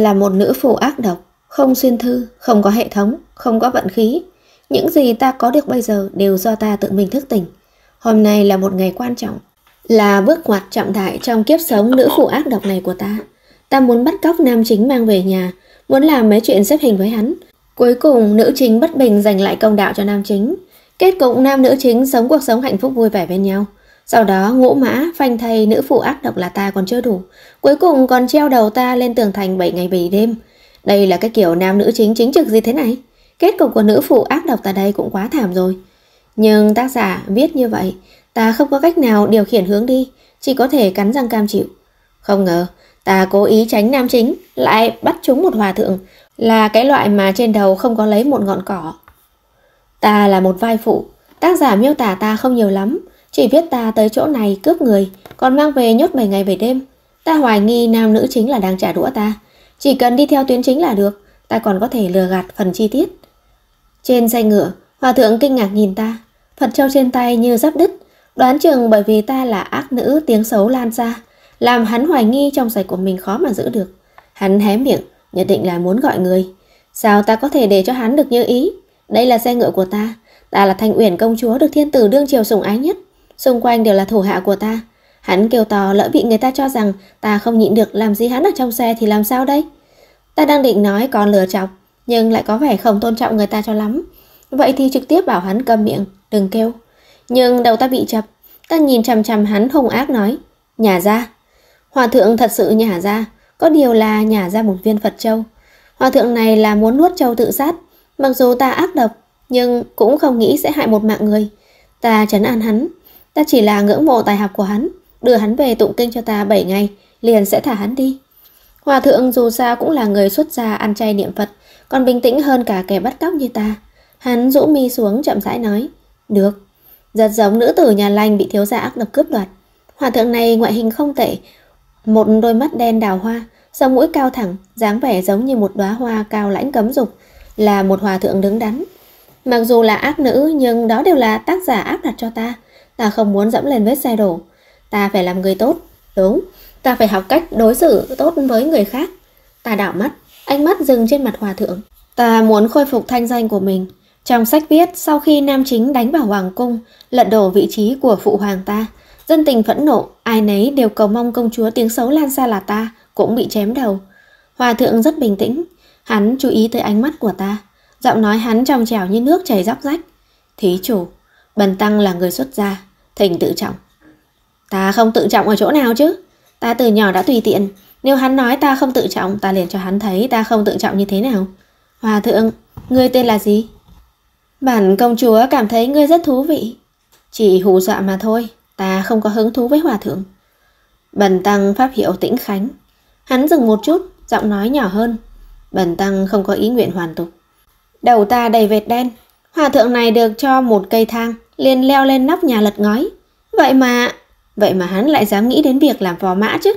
là một nữ phù ác độc, không xuyên thư, không có hệ thống, không có vận khí. Những gì ta có được bây giờ đều do ta tự mình thức tỉnh. Hôm nay là một ngày quan trọng, là bước ngoặt trọng đại trong kiếp sống nữ phụ ác độc này của ta. Ta muốn bắt cóc nam chính mang về nhà, muốn làm mấy chuyện xếp hình với hắn. Cuối cùng, nữ chính bất bình giành lại công đạo cho nam chính. Kết cục nam nữ chính sống cuộc sống hạnh phúc vui vẻ bên nhau. Sau đó ngũ mã phanh thay nữ phụ ác độc là ta còn chưa đủ. Cuối cùng còn treo đầu ta lên tường thành 7 ngày 7 đêm. Đây là cái kiểu nam nữ chính chính trực gì thế này? Kết cục của nữ phụ ác độc ta đây cũng quá thảm rồi. Nhưng tác giả viết như vậy, ta không có cách nào điều khiển hướng đi, chỉ có thể cắn răng cam chịu. Không ngờ, ta cố ý tránh nam chính, lại bắt chúng một hòa thượng, là cái loại mà trên đầu không có lấy một ngọn cỏ. Ta là một vai phụ, tác giả miêu tả ta không nhiều lắm, chỉ biết ta tới chỗ này cướp người, còn mang về nhốt 7 ngày 7 đêm. Ta hoài nghi nam nữ chính là đang trả đũa ta. Chỉ cần đi theo tuyến chính là được, ta còn có thể lừa gạt phần chi tiết. Trên xe ngựa, hòa thượng kinh ngạc nhìn ta. Phật châu trên tay như giáp đứt, đoán chừng bởi vì ta là ác nữ tiếng xấu lan ra, làm hắn hoài nghi trong sạch của mình khó mà giữ được. Hắn hé miệng, nhất định là muốn gọi người. Sao ta có thể để cho hắn được như ý? Đây là xe ngựa của ta, ta là thanh uyển công chúa được thiên tử đương triều sủng ái nhất xung quanh đều là thủ hạ của ta. Hắn kêu to lỡ bị người ta cho rằng ta không nhịn được làm gì hắn ở trong xe thì làm sao đây? Ta đang định nói còn lừa chọc, nhưng lại có vẻ không tôn trọng người ta cho lắm. Vậy thì trực tiếp bảo hắn cầm miệng, đừng kêu. Nhưng đầu ta bị chập, ta nhìn chằm chằm hắn hùng ác nói, nhả ra. Hòa thượng thật sự nhả ra, có điều là nhả ra một viên Phật châu. Hòa thượng này là muốn nuốt châu tự sát, mặc dù ta ác độc, nhưng cũng không nghĩ sẽ hại một mạng người. Ta chấn an hắn, Ta chỉ là ngưỡng mộ tài học của hắn, đưa hắn về tụng kinh cho ta 7 ngày, liền sẽ thả hắn đi. Hòa thượng dù sao cũng là người xuất gia ăn chay niệm Phật, còn bình tĩnh hơn cả kẻ bắt cóc như ta. Hắn rũ mi xuống chậm rãi nói, được. Giật giống nữ tử nhà lành bị thiếu gia ác độc cướp đoạt. Hòa thượng này ngoại hình không tệ, một đôi mắt đen đào hoa, sống mũi cao thẳng, dáng vẻ giống như một đóa hoa cao lãnh cấm dục, là một hòa thượng đứng đắn. Mặc dù là ác nữ nhưng đó đều là tác giả áp đặt cho ta ta không muốn dẫm lên vết xe đổ. Ta phải làm người tốt, đúng, ta phải học cách đối xử tốt với người khác. Ta đảo mắt, ánh mắt dừng trên mặt hòa thượng. Ta muốn khôi phục thanh danh của mình. Trong sách viết, sau khi nam chính đánh vào hoàng cung, lật đổ vị trí của phụ hoàng ta, dân tình phẫn nộ, ai nấy đều cầu mong công chúa tiếng xấu Lan Sa là ta cũng bị chém đầu. Hòa thượng rất bình tĩnh, hắn chú ý tới ánh mắt của ta, giọng nói hắn trong trẻo như nước chảy róc rách. Thí chủ, Bần Tăng là người xuất gia, Thình tự trọng. Ta không tự trọng ở chỗ nào chứ? Ta từ nhỏ đã tùy tiện. Nếu hắn nói ta không tự trọng, ta liền cho hắn thấy ta không tự trọng như thế nào. Hòa thượng, ngươi tên là gì? Bản công chúa cảm thấy ngươi rất thú vị. Chỉ hù dọa mà thôi, ta không có hứng thú với hòa thượng. Bần tăng pháp hiệu tĩnh khánh. Hắn dừng một chút, giọng nói nhỏ hơn. Bần tăng không có ý nguyện hoàn tục. Đầu ta đầy vệt đen. Hòa thượng này được cho một cây thang, liền leo lên nóc nhà lật ngói. Vậy mà, vậy mà hắn lại dám nghĩ đến việc làm phò mã chứ.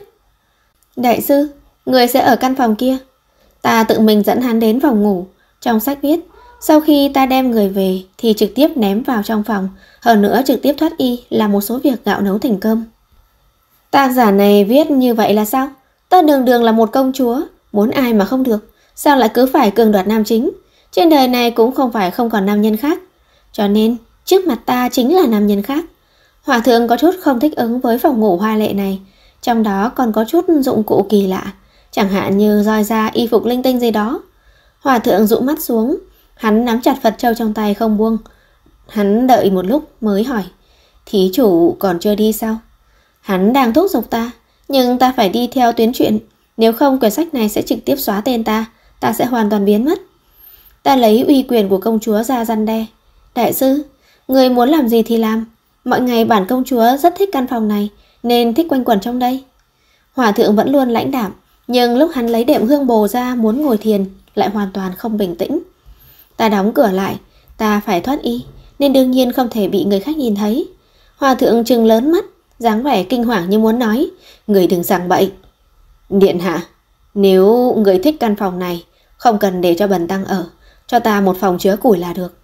Đại sư, người sẽ ở căn phòng kia. Ta tự mình dẫn hắn đến phòng ngủ, trong sách viết. Sau khi ta đem người về thì trực tiếp ném vào trong phòng, hơn nữa trực tiếp thoát y là một số việc gạo nấu thành cơm. Tác giả này viết như vậy là sao? Ta đường đường là một công chúa, muốn ai mà không được, sao lại cứ phải cường đoạt nam chính? Trên đời này cũng không phải không còn nam nhân khác. Cho nên, Trước mặt ta chính là nam nhân khác. Hòa thượng có chút không thích ứng với phòng ngủ hoa lệ này, trong đó còn có chút dụng cụ kỳ lạ, chẳng hạn như roi da y phục linh tinh gì đó. Hòa thượng dụ mắt xuống, hắn nắm chặt Phật châu trong tay không buông. Hắn đợi một lúc mới hỏi, thí chủ còn chưa đi sao? Hắn đang thúc giục ta, nhưng ta phải đi theo tuyến chuyện nếu không quyển sách này sẽ trực tiếp xóa tên ta, ta sẽ hoàn toàn biến mất. Ta lấy uy quyền của công chúa ra răn đe. Đại sư, Người muốn làm gì thì làm. Mọi ngày bản công chúa rất thích căn phòng này, nên thích quanh quẩn trong đây. Hòa thượng vẫn luôn lãnh đạm, nhưng lúc hắn lấy đệm hương bồ ra muốn ngồi thiền, lại hoàn toàn không bình tĩnh. Ta đóng cửa lại, ta phải thoát y, nên đương nhiên không thể bị người khác nhìn thấy. Hòa thượng trừng lớn mắt, dáng vẻ kinh hoàng như muốn nói, người đừng giảng bậy. Điện hạ, nếu người thích căn phòng này, không cần để cho bần tăng ở, cho ta một phòng chứa củi là được.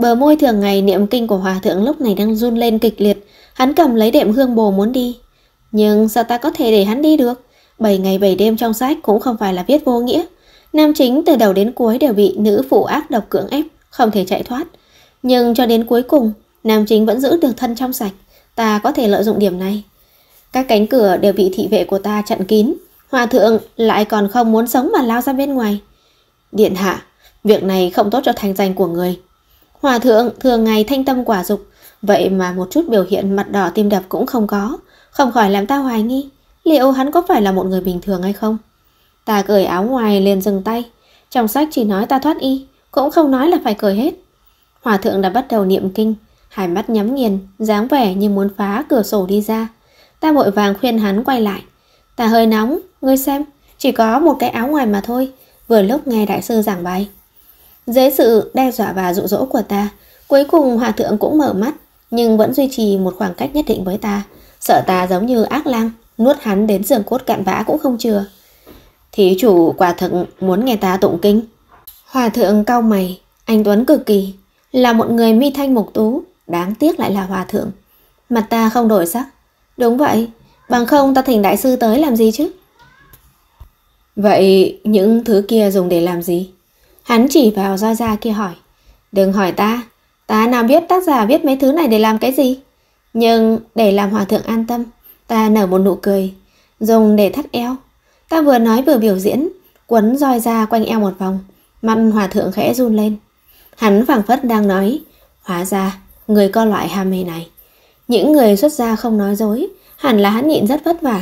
Bờ môi thường ngày niệm kinh của hòa thượng lúc này đang run lên kịch liệt, hắn cầm lấy đệm hương bồ muốn đi. Nhưng sao ta có thể để hắn đi được? Bảy ngày bảy đêm trong sách cũng không phải là viết vô nghĩa. Nam chính từ đầu đến cuối đều bị nữ phụ ác độc cưỡng ép, không thể chạy thoát. Nhưng cho đến cuối cùng, nam chính vẫn giữ được thân trong sạch. Ta có thể lợi dụng điểm này. Các cánh cửa đều bị thị vệ của ta chặn kín. Hòa thượng lại còn không muốn sống mà lao ra bên ngoài. Điện hạ, việc này không tốt cho thành danh của người. Hòa thượng thường ngày thanh tâm quả dục, vậy mà một chút biểu hiện mặt đỏ tim đập cũng không có, không khỏi làm ta hoài nghi, liệu hắn có phải là một người bình thường hay không? Ta cởi áo ngoài liền dừng tay, trong sách chỉ nói ta thoát y, cũng không nói là phải cởi hết. Hòa thượng đã bắt đầu niệm kinh, hai mắt nhắm nghiền, dáng vẻ như muốn phá cửa sổ đi ra. Ta vội vàng khuyên hắn quay lại. Ta hơi nóng, ngươi xem, chỉ có một cái áo ngoài mà thôi, vừa lúc nghe đại sư giảng bài. Dưới sự đe dọa và dụ dỗ của ta, cuối cùng hòa thượng cũng mở mắt, nhưng vẫn duy trì một khoảng cách nhất định với ta, sợ ta giống như ác lang, nuốt hắn đến giường cốt cạn vã cũng không chừa. Thí chủ quả thật muốn nghe ta tụng kinh. Hòa thượng cau mày, anh Tuấn cực kỳ, là một người mi thanh mục tú, đáng tiếc lại là hòa thượng. Mặt ta không đổi sắc. Đúng vậy, bằng không ta thỉnh đại sư tới làm gì chứ? Vậy những thứ kia dùng để làm gì? Hắn chỉ vào roi ra kia hỏi. Đừng hỏi ta, ta nào biết tác giả viết mấy thứ này để làm cái gì? Nhưng để làm hòa thượng an tâm, ta nở một nụ cười, dùng để thắt eo. Ta vừa nói vừa biểu diễn, quấn roi ra quanh eo một vòng, mặt hòa thượng khẽ run lên. Hắn phảng phất đang nói, hóa ra, người có loại ham mê này. Những người xuất gia không nói dối, hẳn là hắn nhịn rất vất vả.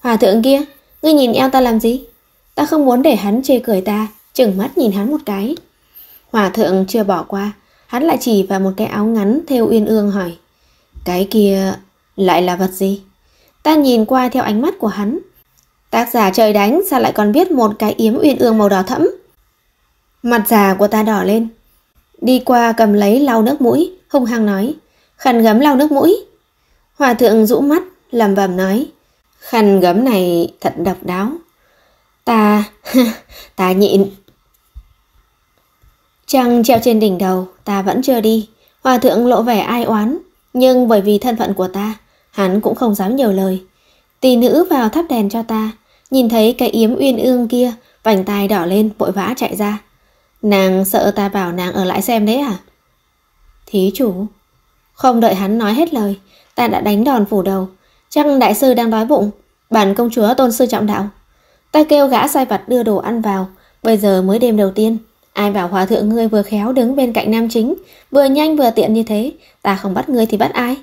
Hòa thượng kia, ngươi nhìn eo ta làm gì? Ta không muốn để hắn chê cười ta, chừng mắt nhìn hắn một cái. Hòa thượng chưa bỏ qua, hắn lại chỉ vào một cái áo ngắn theo uyên ương hỏi. Cái kia lại là vật gì? Ta nhìn qua theo ánh mắt của hắn. Tác giả trời đánh sao lại còn biết một cái yếm uyên ương màu đỏ thẫm? Mặt già của ta đỏ lên. Đi qua cầm lấy lau nước mũi, hung hăng nói. Khăn gấm lau nước mũi. Hòa thượng rũ mắt, lầm bầm nói. Khăn gấm này thật độc đáo. Ta, ta nhịn. Trăng treo trên đỉnh đầu, ta vẫn chưa đi. Hòa thượng lộ vẻ ai oán, nhưng bởi vì thân phận của ta, hắn cũng không dám nhiều lời. Tỷ nữ vào thắp đèn cho ta, nhìn thấy cái yếm uyên ương kia, vành tai đỏ lên vội vã chạy ra. Nàng sợ ta bảo nàng ở lại xem đấy à? Thí chủ. Không đợi hắn nói hết lời, ta đã đánh đòn phủ đầu. Chắc đại sư đang đói bụng, bản công chúa tôn sư trọng đạo. Ta kêu gã sai vặt đưa đồ ăn vào, bây giờ mới đêm đầu tiên. Ai bảo hòa thượng ngươi vừa khéo đứng bên cạnh nam chính, vừa nhanh vừa tiện như thế, ta không bắt ngươi thì bắt ai?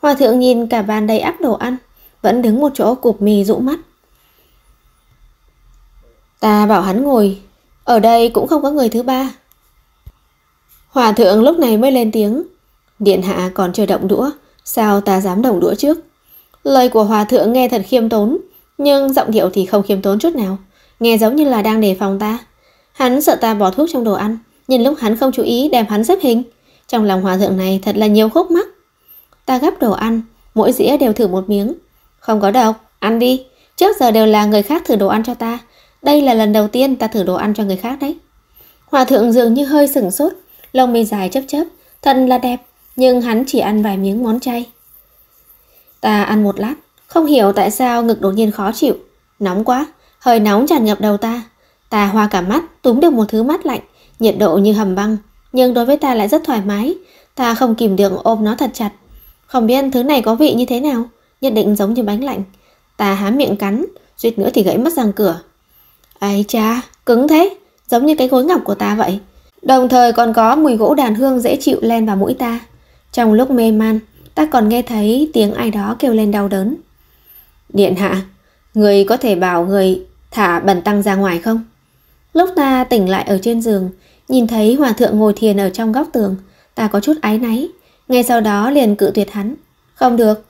Hòa thượng nhìn cả bàn đầy ắp đồ ăn, vẫn đứng một chỗ cụp mì rũ mắt. Ta bảo hắn ngồi, ở đây cũng không có người thứ ba. Hòa thượng lúc này mới lên tiếng, điện hạ còn chưa động đũa, sao ta dám động đũa trước? Lời của hòa thượng nghe thật khiêm tốn, nhưng giọng điệu thì không khiêm tốn chút nào, nghe giống như là đang đề phòng ta. Hắn sợ ta bỏ thuốc trong đồ ăn, nhìn lúc hắn không chú ý đem hắn xếp hình. Trong lòng hòa thượng này thật là nhiều khúc mắc. Ta gắp đồ ăn, mỗi dĩa đều thử một miếng. Không có độc, ăn đi. Trước giờ đều là người khác thử đồ ăn cho ta. Đây là lần đầu tiên ta thử đồ ăn cho người khác đấy. Hòa thượng dường như hơi sửng sốt, lông mi dài chấp chấp thật là đẹp, nhưng hắn chỉ ăn vài miếng món chay. Ta ăn một lát, không hiểu tại sao ngực đột nhiên khó chịu. Nóng quá, hơi nóng tràn ngập đầu ta, Ta hoa cả mắt, túm được một thứ mát lạnh, nhiệt độ như hầm băng, nhưng đối với ta lại rất thoải mái. Ta không kìm được ôm nó thật chặt. Không biết thứ này có vị như thế nào, nhất định giống như bánh lạnh. Ta há miệng cắn, suýt nữa thì gãy mất răng cửa. Ây cha, cứng thế, giống như cái gối ngọc của ta vậy. Đồng thời còn có mùi gỗ đàn hương dễ chịu len vào mũi ta. Trong lúc mê man, ta còn nghe thấy tiếng ai đó kêu lên đau đớn. Điện hạ, người có thể bảo người thả bần tăng ra ngoài không? Lúc ta tỉnh lại ở trên giường, nhìn thấy hòa thượng ngồi thiền ở trong góc tường, ta có chút áy náy, ngay sau đó liền cự tuyệt hắn. Không được,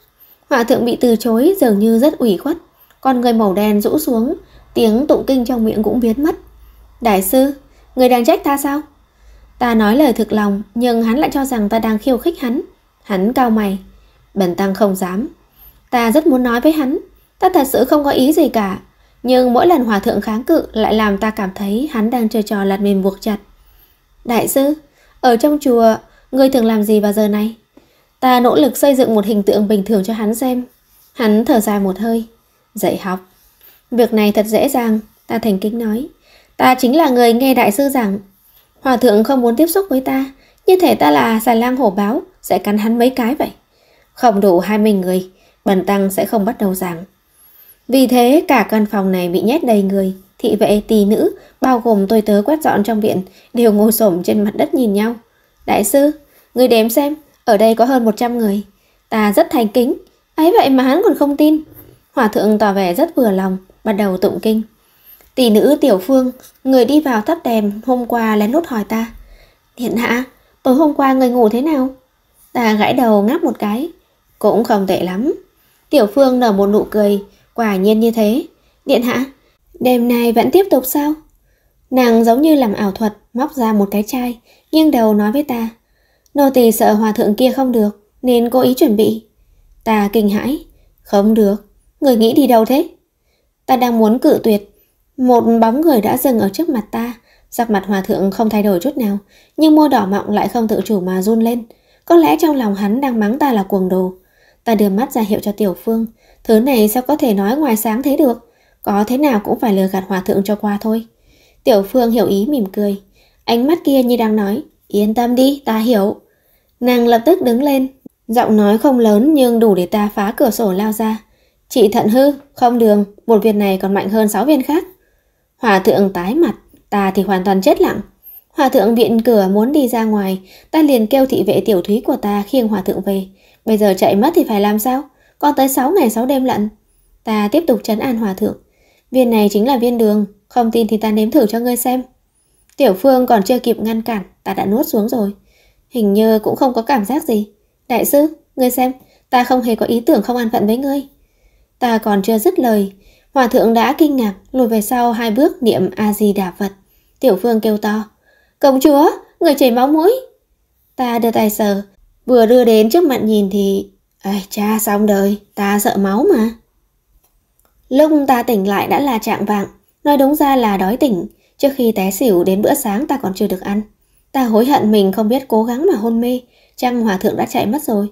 hòa thượng bị từ chối dường như rất ủy khuất, con người màu đen rũ xuống, tiếng tụng kinh trong miệng cũng biến mất. Đại sư, người đang trách ta sao? Ta nói lời thực lòng, nhưng hắn lại cho rằng ta đang khiêu khích hắn. Hắn cao mày. Bần tăng không dám. Ta rất muốn nói với hắn. Ta thật sự không có ý gì cả, nhưng mỗi lần hòa thượng kháng cự lại làm ta cảm thấy hắn đang chơi trò lật mềm buộc chặt. Đại sư, ở trong chùa, ngươi thường làm gì vào giờ này? Ta nỗ lực xây dựng một hình tượng bình thường cho hắn xem. Hắn thở dài một hơi. Dạy học. Việc này thật dễ dàng, ta thành kính nói. Ta chính là người nghe đại sư rằng Hòa thượng không muốn tiếp xúc với ta, như thể ta là xài lang hổ báo, sẽ cắn hắn mấy cái vậy. Không đủ hai mươi người, bần tăng sẽ không bắt đầu giảng. Vì thế cả căn phòng này bị nhét đầy người, thị vệ, tỳ nữ, bao gồm tôi tớ quét dọn trong viện, đều ngồi xổm trên mặt đất nhìn nhau. Đại sư, người đếm xem, ở đây có hơn 100 người. Ta rất thành kính, ấy vậy mà hắn còn không tin. Hòa thượng tỏ vẻ rất vừa lòng, bắt đầu tụng kinh. Tỷ nữ Tiểu Phương, người đi vào thắp đèn hôm qua lén nút hỏi ta. Điện hạ, tối hôm qua người ngủ thế nào? Ta gãi đầu ngáp một cái. Cũng không tệ lắm. Tiểu Phương nở một nụ cười, Quả nhiên như thế. Điện hạ, đêm nay vẫn tiếp tục sao? Nàng giống như làm ảo thuật, móc ra một cái chai, nghiêng đầu nói với ta. Nô tỳ sợ hòa thượng kia không được, nên cố ý chuẩn bị. Ta kinh hãi. Không được, người nghĩ đi đâu thế? Ta đang muốn cự tuyệt. Một bóng người đã dừng ở trước mặt ta, sắc mặt hòa thượng không thay đổi chút nào, nhưng môi đỏ mọng lại không tự chủ mà run lên. Có lẽ trong lòng hắn đang mắng ta là cuồng đồ. Ta đưa mắt ra hiệu cho Tiểu Phương. Thứ này sao có thể nói ngoài sáng thế được? Có thế nào cũng phải lừa gạt hòa thượng cho qua thôi. Tiểu Phương hiểu ý mỉm cười. Ánh mắt kia như đang nói, yên tâm đi, ta hiểu. Nàng lập tức đứng lên, giọng nói không lớn nhưng đủ để ta phá cửa sổ lao ra. Chị thận hư, không đường, một viên này còn mạnh hơn sáu viên khác. Hòa thượng tái mặt, ta thì hoàn toàn chết lặng. Hòa thượng viện cửa muốn đi ra ngoài, ta liền kêu thị vệ tiểu thúy của ta khiêng hòa thượng về. Bây giờ chạy mất thì phải làm sao? Còn tới 6 ngày 6 đêm lận. Ta tiếp tục trấn an hòa thượng. Viên này chính là viên đường, không tin thì ta nếm thử cho ngươi xem. Tiểu Phương còn chưa kịp ngăn cản, ta đã nuốt xuống rồi. Hình như cũng không có cảm giác gì. Đại sư, ngươi xem, ta không hề có ý tưởng không an phận với ngươi. Ta còn chưa dứt lời, hòa thượng đã kinh ngạc, lùi về sau hai bước niệm A-di-đà Phật. Tiểu Phương kêu to, công chúa, người chảy máu mũi. Ta đưa tay sờ, Vừa đưa đến trước mặt nhìn thì... Ai cha xong đời, ta sợ máu mà. Lúc ta tỉnh lại đã là trạng vạng, nói đúng ra là đói tỉnh, trước khi té xỉu đến bữa sáng ta còn chưa được ăn. Ta hối hận mình không biết cố gắng mà hôn mê, chăng hòa thượng đã chạy mất rồi.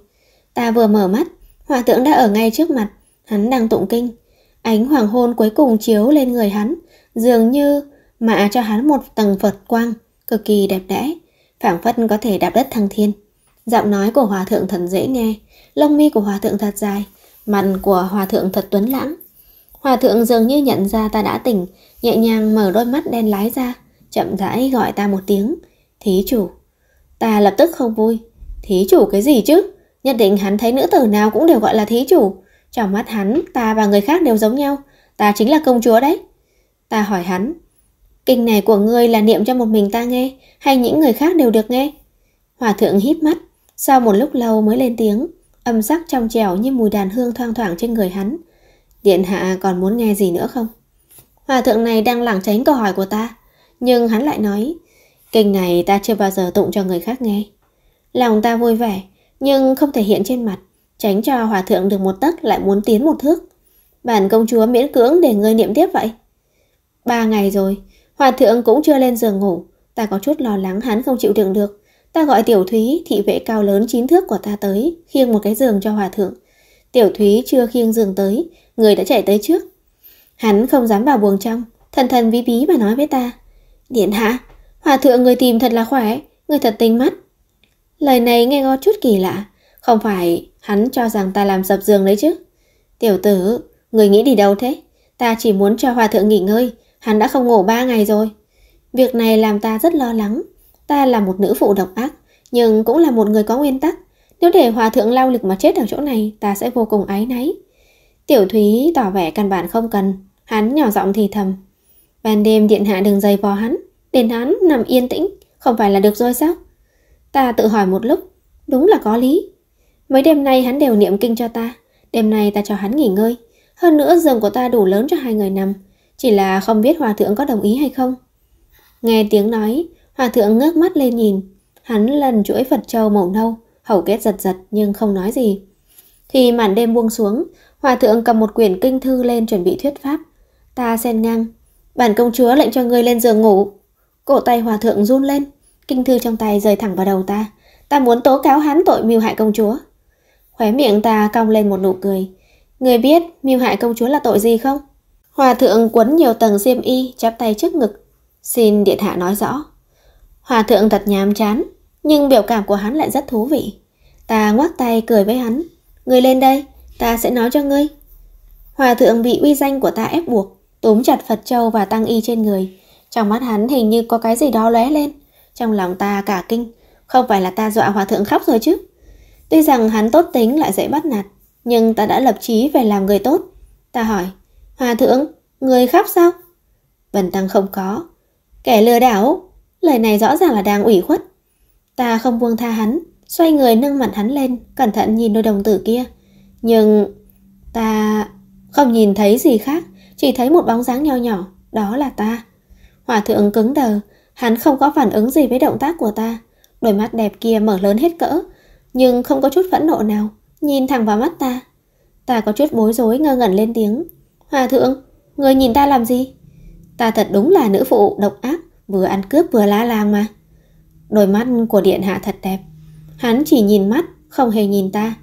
Ta vừa mở mắt, hòa thượng đã ở ngay trước mặt, hắn đang tụng kinh. Ánh hoàng hôn cuối cùng chiếu lên người hắn, dường như mạ cho hắn một tầng Phật quang, cực kỳ đẹp đẽ, phảng phất có thể đạp đất thăng thiên. Giọng nói của hòa thượng thật dễ nghe, lông mi của hòa thượng thật dài, mặt của hòa thượng thật tuấn lãng. Hòa thượng dường như nhận ra ta đã tỉnh, nhẹ nhàng mở đôi mắt đen lái ra, chậm rãi gọi ta một tiếng, thí chủ. Ta lập tức không vui, thí chủ cái gì chứ? Nhất định hắn thấy nữ tử nào cũng đều gọi là thí chủ. Trong mắt hắn, ta và người khác đều giống nhau, ta chính là công chúa đấy. Ta hỏi hắn, kinh này của ngươi là niệm cho một mình ta nghe, hay những người khác đều được nghe? Hòa thượng híp mắt, sau một lúc lâu mới lên tiếng, âm sắc trong trẻo như mùi đàn hương thoang thoảng trên người hắn. Điện hạ còn muốn nghe gì nữa không? Hòa thượng này đang lảng tránh câu hỏi của ta, nhưng hắn lại nói, kinh này ta chưa bao giờ tụng cho người khác nghe. Lòng ta vui vẻ, nhưng không thể hiện trên mặt, tránh cho hòa thượng được một tấc lại muốn tiến một thước. Bản công chúa miễn cưỡng để ngươi niệm tiếp vậy. Ba ngày rồi, hòa thượng cũng chưa lên giường ngủ, ta có chút lo lắng hắn không chịu đựng được. Ta gọi tiểu thúy, thị vệ cao lớn chín thước của ta tới, khiêng một cái giường cho hòa thượng. Tiểu thúy chưa khiêng giường tới, người đã chạy tới trước. Hắn không dám vào buồng trong, thần thần bí bí mà nói với ta. Điện hạ, hòa thượng người tìm thật là khỏe, người thật tinh mắt. Lời này nghe có chút kỳ lạ, không phải hắn cho rằng ta làm dập giường đấy chứ. Tiểu tử, người nghĩ đi đâu thế? Ta chỉ muốn cho hòa thượng nghỉ ngơi, hắn đã không ngủ ba ngày rồi. Việc này làm ta rất lo lắng, Ta là một nữ phụ độc ác, nhưng cũng là một người có nguyên tắc. Nếu để hòa thượng lao lực mà chết ở chỗ này, ta sẽ vô cùng áy náy. Tiểu Thúy tỏ vẻ căn bản không cần. Hắn nhỏ giọng thì thầm. Ban đêm điện hạ đừng dày vò hắn, để hắn nằm yên tĩnh, không phải là được rồi sao? Ta tự hỏi một lúc, đúng là có lý. Mấy đêm nay hắn đều niệm kinh cho ta, đêm nay ta cho hắn nghỉ ngơi. Hơn nữa giường của ta đủ lớn cho hai người nằm, chỉ là không biết hòa thượng có đồng ý hay không. Nghe tiếng nói, Hòa thượng ngước mắt lên nhìn, hắn lần chuỗi Phật châu màu nâu, hầu kết giật giật nhưng không nói gì. Khi màn đêm buông xuống, hòa thượng cầm một quyển kinh thư lên chuẩn bị thuyết pháp. Ta xen ngang, bản công chúa lệnh cho ngươi lên giường ngủ. Cổ tay hòa thượng run lên, kinh thư trong tay rơi thẳng vào đầu ta. Ta muốn tố cáo hắn tội mưu hại công chúa. Khóe miệng ta cong lên một nụ cười. Người biết mưu hại công chúa là tội gì không? Hòa thượng quấn nhiều tầng xiêm y, chắp tay trước ngực. Xin điện hạ nói rõ. Hòa thượng thật nhàm chán, nhưng biểu cảm của hắn lại rất thú vị. Ta ngoác tay cười với hắn. Người lên đây, ta sẽ nói cho ngươi. Hòa thượng bị uy danh của ta ép buộc, túm chặt Phật Châu và Tăng Y trên người. Trong mắt hắn hình như có cái gì đó lóe lên. Trong lòng ta cả kinh, không phải là ta dọa hòa thượng khóc rồi chứ. Tuy rằng hắn tốt tính lại dễ bắt nạt, nhưng ta đã lập chí về làm người tốt. Ta hỏi, hòa thượng, người khóc sao? Vần Tăng không có. Kẻ lừa đảo, Lời này rõ ràng là đang ủy khuất. Ta không buông tha hắn, xoay người nâng mặt hắn lên, cẩn thận nhìn đôi đồng tử kia. Nhưng ta không nhìn thấy gì khác, chỉ thấy một bóng dáng nho nhỏ, đó là ta. Hòa thượng cứng đờ, hắn không có phản ứng gì với động tác của ta. Đôi mắt đẹp kia mở lớn hết cỡ, nhưng không có chút phẫn nộ nào, nhìn thẳng vào mắt ta. Ta có chút bối rối ngơ ngẩn lên tiếng. Hòa thượng, người nhìn ta làm gì? Ta thật đúng là nữ phụ độc ác, vừa ăn cướp vừa lá làng mà. Đôi mắt của điện hạ thật đẹp. Hắn chỉ nhìn mắt, không hề nhìn ta.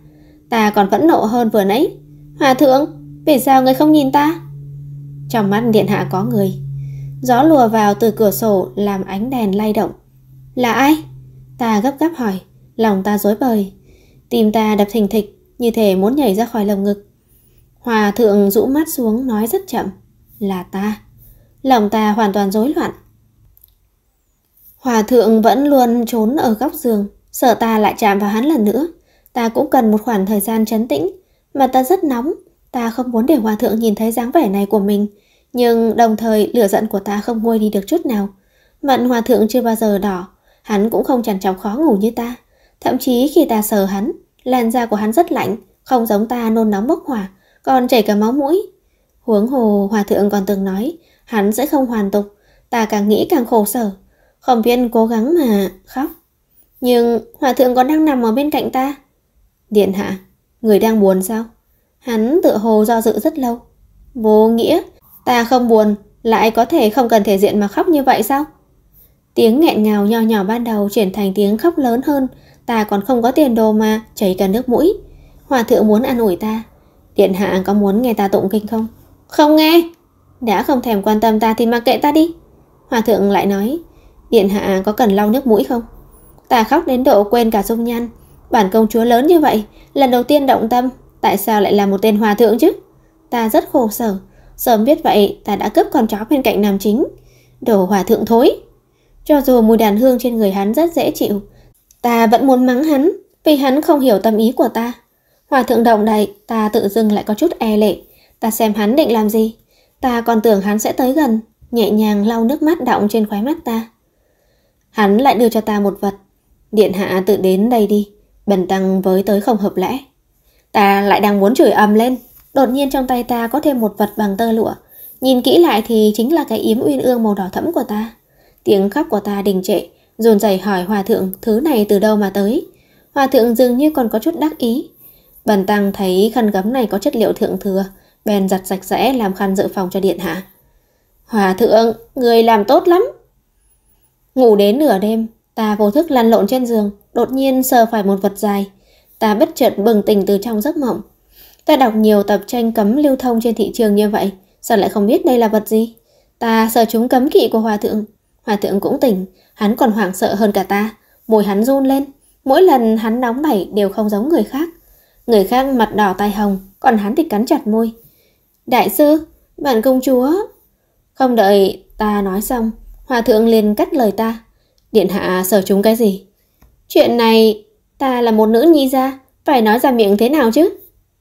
Ta còn vẫn nộ hơn vừa nãy. Hòa thượng, vì sao người không nhìn ta? Trong mắt điện hạ có người. Gió lùa vào từ cửa sổ làm ánh đèn lay động. Là ai? Ta gấp gáp hỏi, lòng ta dối bời. Tim ta đập thình thịch, như thể muốn nhảy ra khỏi lồng ngực. Hòa thượng rũ mắt xuống nói rất chậm. Là ta. Lòng ta hoàn toàn rối loạn. Hòa thượng vẫn luôn trốn ở góc giường, sợ ta lại chạm vào hắn lần nữa. Ta cũng cần một khoảng thời gian chấn tĩnh, mà ta rất nóng, ta không muốn để hòa thượng nhìn thấy dáng vẻ này của mình, nhưng đồng thời lửa giận của ta không nguôi đi được chút nào. Mận hòa thượng chưa bao giờ đỏ, hắn cũng không chẳng chọc khó ngủ như ta. Thậm chí khi ta sờ hắn, làn da của hắn rất lạnh, không giống ta nôn nóng bốc hỏa, còn chảy cả máu mũi. Huống hồ hòa thượng còn từng nói, hắn sẽ không hoàn tục, ta càng nghĩ càng khổ sở, Khổng viên cố gắng mà khóc. Nhưng hòa thượng còn đang nằm ở bên cạnh ta. Điện hạ, người đang buồn sao? Hắn tự hồ do dự rất lâu. Vô nghĩa, ta không buồn, lại có thể không cần thể diện mà khóc như vậy sao? Tiếng nghẹn ngào nho nhỏ ban đầu chuyển thành tiếng khóc lớn hơn, ta còn không có tiền đồ mà, chảy cả nước mũi. Hòa thượng muốn an ủi ta. Điện hạ có muốn nghe ta tụng kinh không? Không nghe! Đã không thèm quan tâm ta thì mặc kệ ta đi. Hòa thượng lại nói, Điện hạ có cần lau nước mũi không? Ta khóc đến độ quên cả dung nhan. Bản công chúa lớn như vậy, lần đầu tiên động tâm, tại sao lại là một tên hòa thượng chứ? Ta rất khổ sở, sớm biết vậy ta đã cướp con chó bên cạnh nam chính. Đồ hòa thượng thối. Cho dù mùi đàn hương trên người hắn rất dễ chịu, ta vẫn muốn mắng hắn vì hắn không hiểu tâm ý của ta. Hòa thượng động đậy, ta tự dưng lại có chút e lệ. Ta xem hắn định làm gì. Ta còn tưởng hắn sẽ tới gần, nhẹ nhàng lau nước mắt đọng trên khóe mắt ta. Hắn lại đưa cho ta một vật. Điện hạ tự đến đây đi. Bần tăng với tới không hợp lẽ. Ta lại đang muốn chửi ầm lên. Đột nhiên trong tay ta có thêm một vật bằng tơ lụa. Nhìn kỹ lại thì chính là cái yếm uyên ương màu đỏ thẫm của ta. Tiếng khóc của ta đình trệ, dồn dày hỏi hòa thượng thứ này từ đâu mà tới. Hòa thượng dường như còn có chút đắc ý. Bần tăng thấy khăn gấm này có chất liệu thượng thừa, bèn giặt sạch sẽ làm khăn dự phòng cho điện hạ. Hòa thượng, người làm tốt lắm, Ngủ đến nửa đêm, ta vô thức lăn lộn trên giường, đột nhiên sờ phải một vật dài. Ta bất chợt bừng tỉnh từ trong giấc mộng. Ta đọc nhiều tập tranh cấm lưu thông trên thị trường như vậy, sao lại không biết đây là vật gì? Ta sờ chúng cấm kỵ của hòa thượng. Hòa thượng cũng tỉnh, hắn còn hoảng sợ hơn cả ta. Mùi hắn run lên, mỗi lần hắn nóng nảy đều không giống người khác. Người khác mặt đỏ tai hồng, còn hắn thì cắn chặt môi. Đại sư, bạn công chúa... Không đợi ta nói xong, Hòa thượng liền cắt lời ta. Điện hạ sở chúng cái gì? Chuyện này, ta là một nữ nhi gia, phải nói ra miệng thế nào chứ?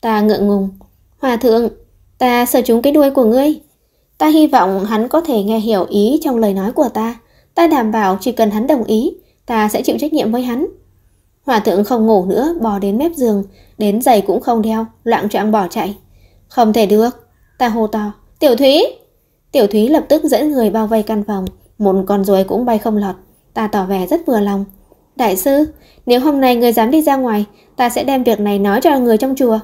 Ta ngượng ngùng. Hòa thượng, ta sở chúng cái đuôi của ngươi. Ta hy vọng hắn có thể nghe hiểu ý trong lời nói của ta. Ta đảm bảo chỉ cần hắn đồng ý, ta sẽ chịu trách nhiệm với hắn. Hòa thượng không ngủ nữa, bò đến mép giường, đến giày cũng không đeo, loạn trạng bỏ chạy. Không thể được, ta hô to, Tiểu Thúy! Tiểu Thúy lập tức dẫn người bao vây căn phòng, một con ruồi cũng bay không lọt, ta tỏ vẻ rất vừa lòng. Đại sư, nếu hôm nay người dám đi ra ngoài, ta sẽ đem việc này nói cho người trong chùa.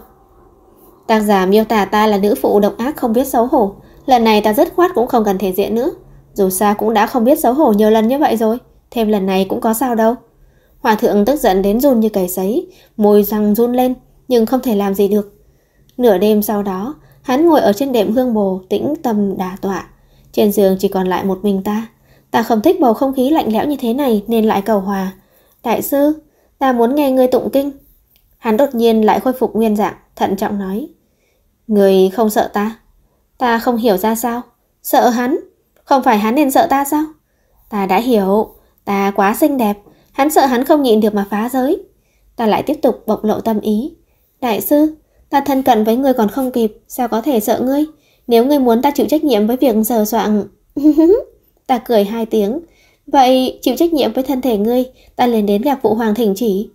Tác giả miêu tả ta là nữ phụ độc ác không biết xấu hổ. Lần này ta dứt khoát cũng không cần thể diện nữa. Dù sao cũng đã không biết xấu hổ nhiều lần như vậy rồi. Thêm lần này cũng có sao đâu. Hòa thượng tức giận đến run như cầy sấy, môi răng run lên, nhưng không thể làm gì được. Nửa đêm sau đó, hắn ngồi ở trên đệm hương bồ, tĩnh tâm đà tọa. Trên giường chỉ còn lại một mình ta. Ta không thích bầu không khí lạnh lẽo như thế này nên lại cầu hòa. Đại sư, ta muốn nghe ngươi tụng kinh. Hắn đột nhiên lại khôi phục nguyên dạng, thận trọng nói. Người không sợ ta? Ta không hiểu ra sao? Sợ hắn? Không phải hắn nên sợ ta sao? Ta đã hiểu, ta quá xinh đẹp, hắn sợ hắn không nhịn được mà phá giới. Ta lại tiếp tục bộc lộ tâm ý. Đại sư, ta thân cận với ngươi còn không kịp, sao có thể sợ ngươi? Nếu ngươi muốn ta chịu trách nhiệm với việc sờ soạn... Ta cười hai tiếng. Vậy chịu trách nhiệm với thân thể ngươi, ta liền đến gặp phụ hoàng thỉnh chỉ.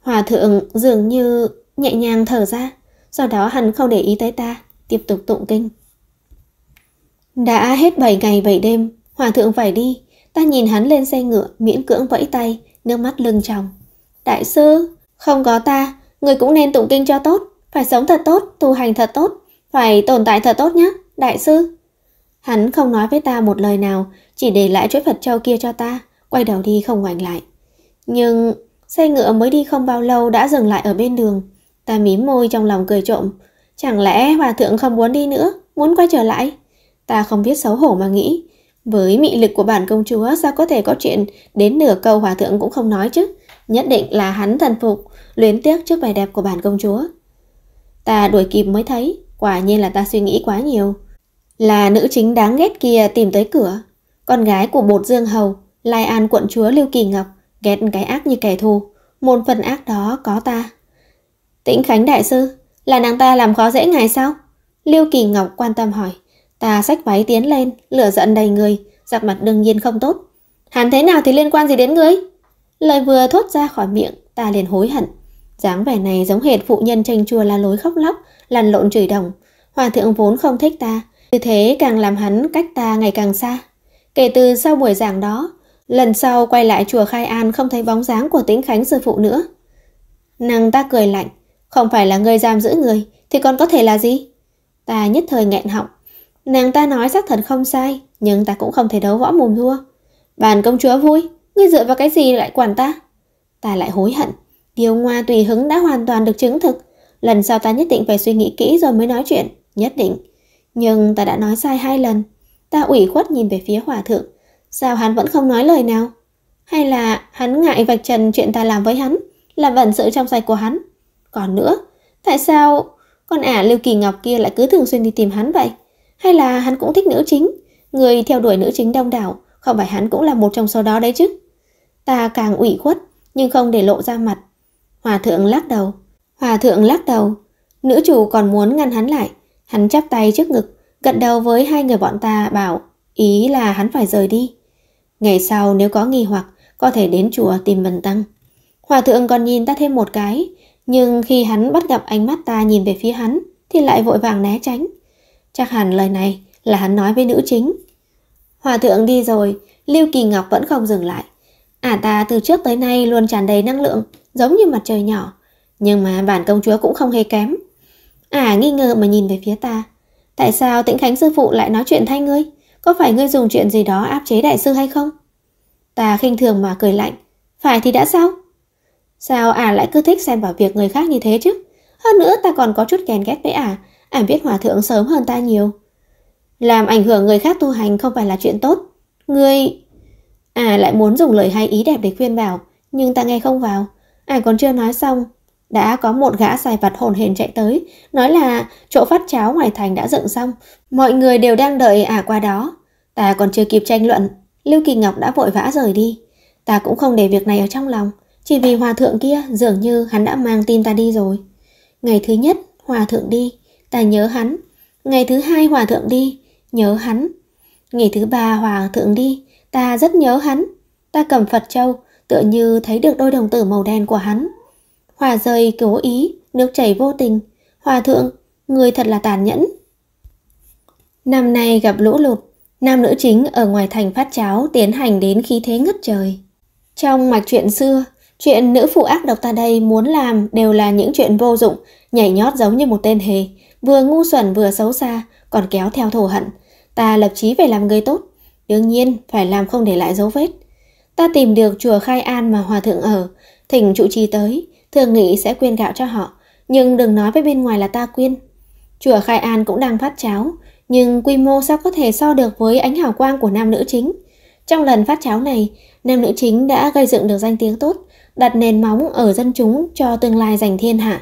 Hòa thượng dường như nhẹ nhàng thở ra, sau đó hắn không để ý tới ta, tiếp tục tụng kinh. Đã hết bảy ngày bảy đêm, hòa thượng phải đi, ta nhìn hắn lên xe ngựa, miễn cưỡng vẫy tay, nước mắt lưng tròng. Đại sư, không có ta, người cũng nên tụng kinh cho tốt, phải sống thật tốt, tu hành thật tốt, phải tồn tại thật tốt nhé, đại sư. Hắn không nói với ta một lời nào, chỉ để lại chuỗi Phật Châu kia cho ta, quay đầu đi không ngoảnh lại. Nhưng xe ngựa mới đi không bao lâu đã dừng lại ở bên đường. Ta mím môi trong lòng cười trộm. Chẳng lẽ hòa thượng không muốn đi nữa, muốn quay trở lại? Ta không biết xấu hổ mà nghĩ. Với mị lực của bản công chúa sao có thể có chuyện đến nửa câu hòa thượng cũng không nói chứ. Nhất định là hắn thần phục, luyến tiếc trước vẻ đẹp của bản công chúa. Ta đuổi kịp mới thấy, quả nhiên là ta suy nghĩ quá nhiều là nữ chính đáng ghét kia tìm tới cửa. Con gái của bột dương hầu, Lai An quận chúa Lưu Kỳ Ngọc, ghét cái ác như kẻ thù. Một phần ác đó có ta. Tĩnh Khánh Đại Sư, là nàng ta làm khó dễ ngài sao? Lưu Kỳ Ngọc quan tâm hỏi. Ta xách váy tiến lên, lửa giận đầy người, giặc mặt đương nhiên không tốt. Hắn thế nào thì liên quan gì đến ngươi? Lời vừa thốt ra khỏi miệng, ta liền hối hận. dáng vẻ này giống hệt phụ nhân tranh chua la lối khóc lóc, lăn lộn chửi đồng. Hòa thượng vốn không thích ta, như thế càng làm hắn cách ta ngày càng xa. Kể từ sau buổi giảng đó, lần sau quay lại chùa Khai An không thấy bóng dáng của Tĩnh Khánh sư phụ nữa. Nàng ta cười lạnh, không phải là người giam giữ người thì còn có thể là gì? Ta nhất thời nghẹn họng. Nàng ta nói xác thật không sai, nhưng ta cũng không thể đấu võ mồm thua. bàn công chúa vui, ngươi dựa vào cái gì lại quản ta? Ta lại hối hận, điều Ngoa tùy hứng đã hoàn toàn được chứng thực. Lần sau ta nhất định phải suy nghĩ kỹ rồi mới nói chuyện, nhất định. Nhưng ta đã nói sai hai lần. Ta ủy khuất nhìn về phía hòa thượng. Sao hắn vẫn không nói lời nào? Hay là hắn ngại vạch trần chuyện ta làm với hắn, là vẩn sự trong sạch của hắn? Còn nữa, tại sao con ả Lưu Kỳ Ngọc kia lại cứ thường xuyên đi tìm hắn vậy? Hay là hắn cũng thích nữ chính? Người theo đuổi nữ chính đông đảo, không phải hắn cũng là một trong số đó đấy chứ? Ta càng ủy khuất, nhưng không để lộ ra mặt. Hòa thượng lắc đầu. Hòa thượng lắc đầu. Nữ chủ còn muốn ngăn hắn lại, Hắn chắp tay trước ngực, gật đầu với hai người bọn ta bảo ý là hắn phải rời đi. Ngày sau nếu có nghi hoặc, có thể đến chùa tìm Vân Tăng. Hòa thượng còn nhìn ta thêm một cái, nhưng khi hắn bắt gặp ánh mắt ta nhìn về phía hắn, thì lại vội vàng né tránh. Chắc hẳn lời này là hắn nói với nữ chính. Hòa thượng đi rồi, Lưu Kỳ Ngọc vẫn không dừng lại. à ta từ trước tới nay luôn tràn đầy năng lượng, giống như mặt trời nhỏ. Nhưng mà bản công chúa cũng không hề kém, à, nghi ngờ mà nhìn về phía ta. Tại sao tĩnh Khánh sư phụ lại nói chuyện thay ngươi? Có phải ngươi dùng chuyện gì đó áp chế đại sư hay không? Ta khinh thường mà cười lạnh. Phải thì đã sao? Sao à lại cứ thích xen vào việc người khác như thế chứ? Hơn nữa ta còn có chút ghen ghét với à. À. biết hòa thượng sớm hơn ta nhiều. Làm ảnh hưởng người khác tu hành không phải là chuyện tốt. Ngươi... à lại muốn dùng lời hay ý đẹp để khuyên bảo. Nhưng ta nghe không vào. À còn chưa nói xong đã có một gã sai vặt hồn hển chạy tới, nói là chỗ phát cháo ngoài thành đã dựng xong, mọi người đều đang đợi ả à qua đó. Ta còn chưa kịp tranh luận, Lưu Kỳ Ngọc đã vội vã rời đi. Ta cũng không để việc này ở trong lòng, chỉ vì hòa thượng kia dường như hắn đã mang tin ta đi rồi. Ngày thứ nhất, hòa thượng đi, ta nhớ hắn. Ngày thứ hai hòa thượng đi, nhớ hắn. Ngày thứ ba hòa thượng đi, ta rất nhớ hắn. Ta cầm Phật Châu, tựa như thấy được đôi đồng tử màu đen của hắn. Hòa rơi cố ý, nước chảy vô tình. Hòa thượng, người thật là tàn nhẫn. Năm nay gặp lũ lụt, nam nữ chính ở ngoài thành phát cháo tiến hành đến khí thế ngất trời. Trong mạch chuyện xưa, chuyện nữ phụ ác độc ta đây muốn làm đều là những chuyện vô dụng, nhảy nhót giống như một tên hề, vừa ngu xuẩn vừa xấu xa, còn kéo theo thổ hận. Ta lập chí phải làm người tốt, đương nhiên phải làm không để lại dấu vết. Ta tìm được chùa Khai An mà hòa thượng ở, thỉnh trụ trì tới, thường nghĩ sẽ quyên gạo cho họ, nhưng đừng nói với bên ngoài là ta quyên. Chùa Khai An cũng đang phát cháo, nhưng quy mô sao có thể so được với ánh hào quang của nam nữ chính. Trong lần phát cháo này, nam nữ chính đã gây dựng được danh tiếng tốt, đặt nền móng ở dân chúng cho tương lai giành thiên hạ.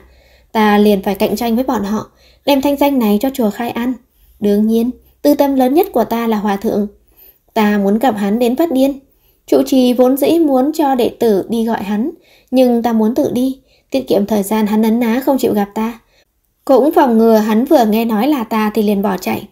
Ta liền phải cạnh tranh với bọn họ, đem thanh danh này cho chùa Khai An. Đương nhiên, tư tâm lớn nhất của ta là hòa thượng. Ta muốn gặp hắn đến phát điên. Chủ trì vốn dĩ muốn cho đệ tử đi gọi hắn, nhưng ta muốn tự đi, tiết kiệm thời gian hắn ấn ná không chịu gặp ta. Cũng phòng ngừa hắn vừa nghe nói là ta thì liền bỏ chạy.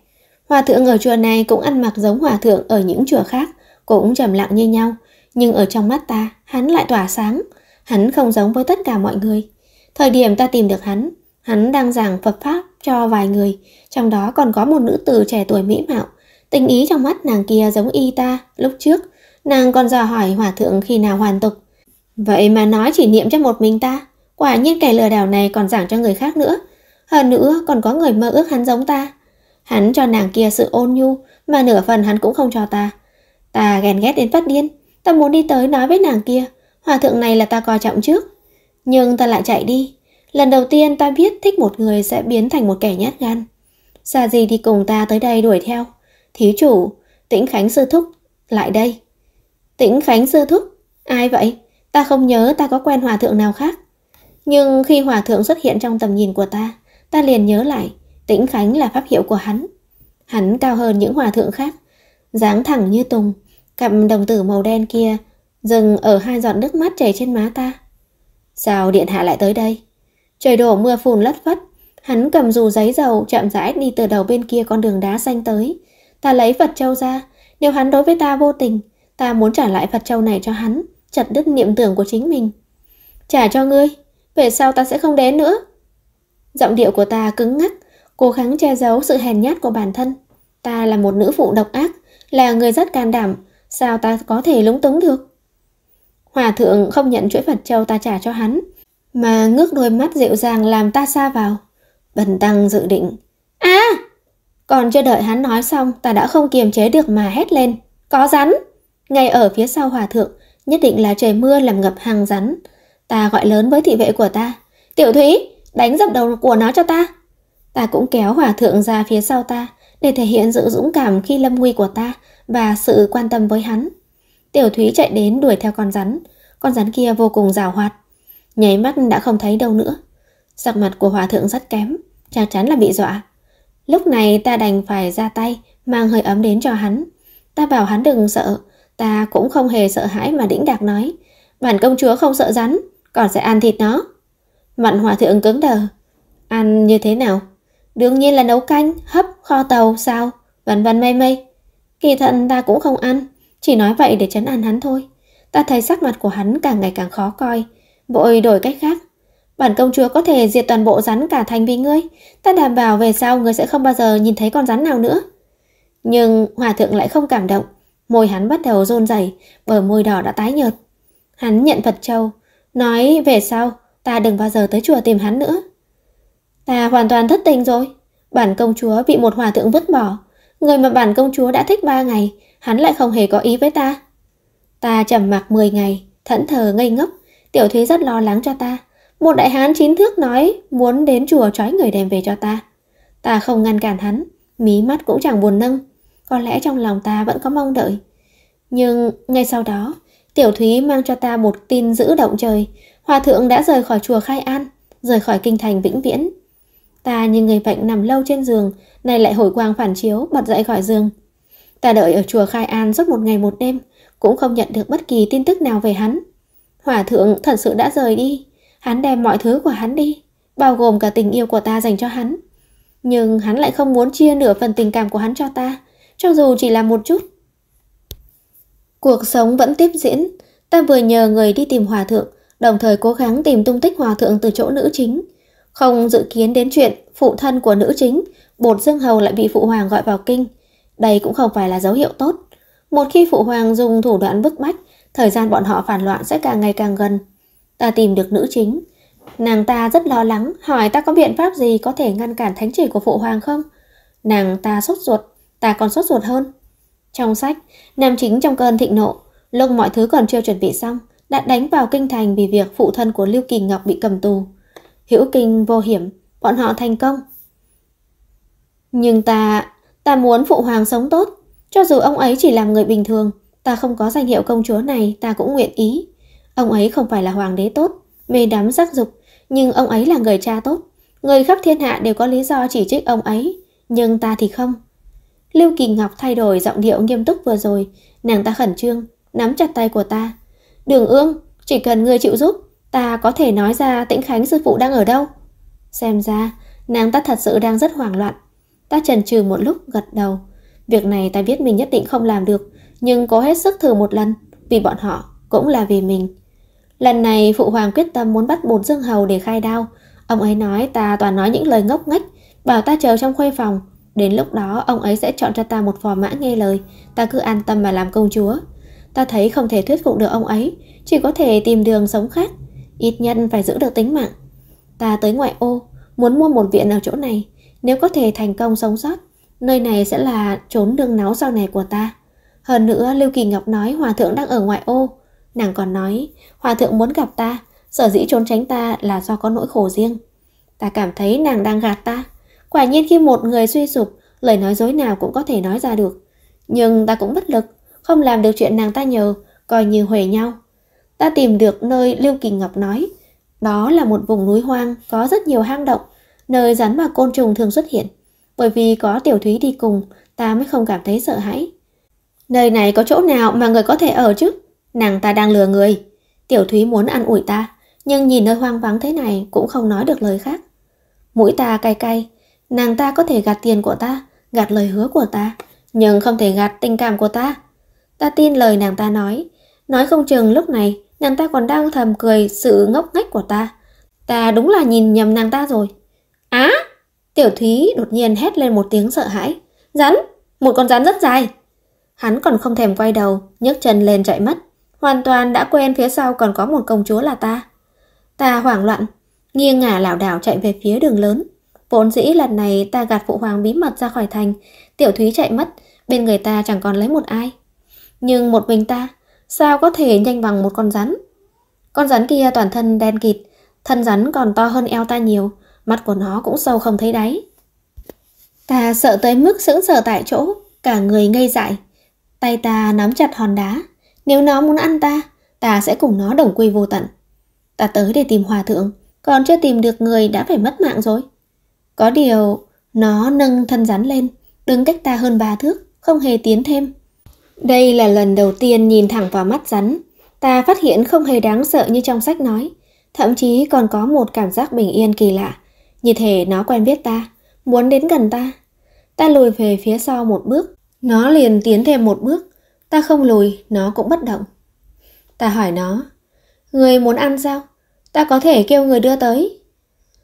Hòa thượng ở chùa này cũng ăn mặc giống hòa thượng ở những chùa khác, cũng trầm lặng như nhau, nhưng ở trong mắt ta, hắn lại tỏa sáng, hắn không giống với tất cả mọi người. Thời điểm ta tìm được hắn, hắn đang giảng Phật Pháp cho vài người, trong đó còn có một nữ tử trẻ tuổi mỹ mạo. Tình ý trong mắt nàng kia giống y ta lúc trước, Nàng còn dò hỏi hòa thượng khi nào hoàn tục. Vậy mà nói chỉ niệm cho một mình ta. Quả nhiên kẻ lừa đảo này còn giảng cho người khác nữa. Hơn nữa còn có người mơ ước hắn giống ta. Hắn cho nàng kia sự ôn nhu mà nửa phần hắn cũng không cho ta. Ta ghen ghét đến phát điên. Ta muốn đi tới nói với nàng kia. Hòa thượng này là ta coi trọng trước. Nhưng ta lại chạy đi. Lần đầu tiên ta biết thích một người sẽ biến thành một kẻ nhát gan. Xa gì thì cùng ta tới đây đuổi theo. Thí chủ, tĩnh Khánh Sư Thúc, lại đây. Tĩnh Khánh sư thúc, ai vậy? Ta không nhớ ta có quen hòa thượng nào khác. Nhưng khi hòa thượng xuất hiện trong tầm nhìn của ta, ta liền nhớ lại, Tĩnh Khánh là pháp hiệu của hắn. Hắn cao hơn những hòa thượng khác, dáng thẳng như tùng, cặp đồng tử màu đen kia dừng ở hai giọt nước mắt chảy trên má ta. Sao điện hạ lại tới đây? Trời đổ mưa phùn lất phất, hắn cầm dù giấy dầu chậm rãi đi từ đầu bên kia con đường đá xanh tới. Ta lấy vật Châu ra, nếu hắn đối với ta vô tình, Ta muốn trả lại Phật Châu này cho hắn, chặt đứt niệm tưởng của chính mình. Trả cho ngươi, về sau ta sẽ không đến nữa. Giọng điệu của ta cứng ngắc, cố gắng che giấu sự hèn nhát của bản thân. Ta là một nữ phụ độc ác, là người rất can đảm, sao ta có thể lúng túng được? Hòa thượng không nhận chuỗi Phật Châu ta trả cho hắn, mà ngước đôi mắt dịu dàng làm ta xa vào. Bần tăng dự định. À! Còn chưa đợi hắn nói xong, ta đã không kiềm chế được mà hét lên. Có rắn! Ngay ở phía sau hòa thượng, nhất định là trời mưa làm ngập hàng rắn. Ta gọi lớn với thị vệ của ta. Tiểu Thúy, đánh dập đầu của nó cho ta. Ta cũng kéo hòa thượng ra phía sau ta để thể hiện sự dũng cảm khi lâm nguy của ta và sự quan tâm với hắn. Tiểu Thúy chạy đến đuổi theo con rắn. Con rắn kia vô cùng rào hoạt. Nháy mắt đã không thấy đâu nữa. Sắc mặt của hòa thượng rất kém, chắc chắn là bị dọa. Lúc này ta đành phải ra tay, mang hơi ấm đến cho hắn. Ta bảo hắn đừng sợ, Ta cũng không hề sợ hãi mà đĩnh đạc nói. Bản công chúa không sợ rắn, còn sẽ ăn thịt nó. Mặn hòa thượng cứng đờ. Ăn như thế nào? Đương nhiên là nấu canh, hấp, kho tàu, sao, vân vân mây mây. Kỳ thận ta cũng không ăn, chỉ nói vậy để chấn ăn hắn thôi. Ta thấy sắc mặt của hắn càng ngày càng khó coi, vội đổi cách khác. Bản công chúa có thể diệt toàn bộ rắn cả thành vì ngươi, ta đảm bảo về sau ngươi sẽ không bao giờ nhìn thấy con rắn nào nữa. Nhưng hòa thượng lại không cảm động, Môi hắn bắt đầu rôn rẩy, bờ môi đỏ đã tái nhợt. Hắn nhận Phật Châu, nói về sau, ta đừng bao giờ tới chùa tìm hắn nữa. Ta hoàn toàn thất tình rồi. Bản công chúa bị một hòa thượng vứt bỏ. Người mà bản công chúa đã thích ba ngày, hắn lại không hề có ý với ta. Ta trầm mặc 10 ngày, thẫn thờ ngây ngốc, tiểu thúy rất lo lắng cho ta. Một đại hán chín thước nói muốn đến chùa trói người đem về cho ta. Ta không ngăn cản hắn, mí mắt cũng chẳng buồn nâng có lẽ trong lòng ta vẫn có mong đợi. Nhưng ngay sau đó, Tiểu Thúy mang cho ta một tin dữ động trời. Hòa thượng đã rời khỏi chùa Khai An, rời khỏi kinh thành vĩnh viễn. Ta như người bệnh nằm lâu trên giường, nay lại hồi quang phản chiếu, bật dậy khỏi giường. Ta đợi ở chùa Khai An suốt một ngày một đêm, cũng không nhận được bất kỳ tin tức nào về hắn. Hòa thượng thật sự đã rời đi, hắn đem mọi thứ của hắn đi, bao gồm cả tình yêu của ta dành cho hắn. Nhưng hắn lại không muốn chia nửa phần tình cảm của hắn cho ta cho dù chỉ là một chút. Cuộc sống vẫn tiếp diễn, ta vừa nhờ người đi tìm hòa thượng, đồng thời cố gắng tìm tung tích hòa thượng từ chỗ nữ chính. Không dự kiến đến chuyện phụ thân của nữ chính, bột dương hầu lại bị phụ hoàng gọi vào kinh. Đây cũng không phải là dấu hiệu tốt. Một khi phụ hoàng dùng thủ đoạn bức bách, thời gian bọn họ phản loạn sẽ càng ngày càng gần. Ta tìm được nữ chính. Nàng ta rất lo lắng, hỏi ta có biện pháp gì có thể ngăn cản thánh chỉ của phụ hoàng không? Nàng ta sốt ruột, ta còn sốt ruột hơn. Trong sách, nam chính trong cơn thịnh nộ, lúc mọi thứ còn chưa chuẩn bị xong, đã đánh vào kinh thành vì việc phụ thân của Lưu Kỳ Ngọc bị cầm tù. Hữu kinh vô hiểm, bọn họ thành công. Nhưng ta, ta muốn phụ hoàng sống tốt, cho dù ông ấy chỉ làm người bình thường, ta không có danh hiệu công chúa này, ta cũng nguyện ý. Ông ấy không phải là hoàng đế tốt, mê đắm sắc dục, nhưng ông ấy là người cha tốt. Người khắp thiên hạ đều có lý do chỉ trích ông ấy, nhưng ta thì không. Lưu Kỳ Ngọc thay đổi giọng điệu nghiêm túc vừa rồi, nàng ta khẩn trương, nắm chặt tay của ta. Đường ương, chỉ cần ngươi chịu giúp, ta có thể nói ra tĩnh khánh sư phụ đang ở đâu. Xem ra, nàng ta thật sự đang rất hoảng loạn. Ta chần chừ một lúc gật đầu. Việc này ta biết mình nhất định không làm được, nhưng cố hết sức thử một lần, vì bọn họ, cũng là vì mình. Lần này phụ hoàng quyết tâm muốn bắt bồn dương hầu để khai đao. Ông ấy nói ta toàn nói những lời ngốc nghếch, bảo ta chờ trong khuê phòng, Đến lúc đó ông ấy sẽ chọn cho ta một phò mã nghe lời Ta cứ an tâm mà làm công chúa Ta thấy không thể thuyết phục được ông ấy Chỉ có thể tìm đường sống khác Ít nhất phải giữ được tính mạng Ta tới ngoại ô Muốn mua một viện ở chỗ này Nếu có thể thành công sống sót Nơi này sẽ là trốn đường náu sau này của ta Hơn nữa Lưu Kỳ Ngọc nói Hòa thượng đang ở ngoại ô Nàng còn nói Hòa thượng muốn gặp ta Sở dĩ trốn tránh ta là do có nỗi khổ riêng Ta cảm thấy nàng đang gạt ta Quả nhiên khi một người suy sụp, lời nói dối nào cũng có thể nói ra được. Nhưng ta cũng bất lực, không làm được chuyện nàng ta nhờ, coi như huề nhau. Ta tìm được nơi Lưu Kỳ Ngọc nói, đó là một vùng núi hoang có rất nhiều hang động, nơi rắn và côn trùng thường xuất hiện. Bởi vì có Tiểu Thúy đi cùng, ta mới không cảm thấy sợ hãi. Nơi này có chỗ nào mà người có thể ở chứ? Nàng ta đang lừa người. Tiểu Thúy muốn ăn ủi ta, nhưng nhìn nơi hoang vắng thế này cũng không nói được lời khác. Mũi ta cay cay, Nàng ta có thể gạt tiền của ta, gạt lời hứa của ta, nhưng không thể gạt tình cảm của ta. Ta tin lời nàng ta nói, nói không chừng lúc này nàng ta còn đang thầm cười sự ngốc nghếch của ta. Ta đúng là nhìn nhầm nàng ta rồi. Á! À, tiểu Thúy đột nhiên hét lên một tiếng sợ hãi. Rắn! Một con rắn rất dài! Hắn còn không thèm quay đầu, nhấc chân lên chạy mất. Hoàn toàn đã quên phía sau còn có một công chúa là ta. Ta hoảng loạn, nghiêng ngả lảo đảo chạy về phía đường lớn. Vốn dĩ lần này ta gạt phụ hoàng bí mật ra khỏi thành, tiểu thúy chạy mất, bên người ta chẳng còn lấy một ai. Nhưng một mình ta, sao có thể nhanh bằng một con rắn? Con rắn kia toàn thân đen kịt, thân rắn còn to hơn eo ta nhiều, mắt của nó cũng sâu không thấy đáy. Ta sợ tới mức sững sờ tại chỗ, cả người ngây dại. Tay ta nắm chặt hòn đá, nếu nó muốn ăn ta, ta sẽ cùng nó đồng quy vô tận. Ta tới để tìm hòa thượng, còn chưa tìm được người đã phải mất mạng rồi. Có điều, nó nâng thân rắn lên, đứng cách ta hơn ba thước, không hề tiến thêm. Đây là lần đầu tiên nhìn thẳng vào mắt rắn, ta phát hiện không hề đáng sợ như trong sách nói, thậm chí còn có một cảm giác bình yên kỳ lạ, như thể nó quen biết ta, muốn đến gần ta. Ta lùi về phía sau một bước, nó liền tiến thêm một bước, ta không lùi, nó cũng bất động. Ta hỏi nó, người muốn ăn sao? Ta có thể kêu người đưa tới.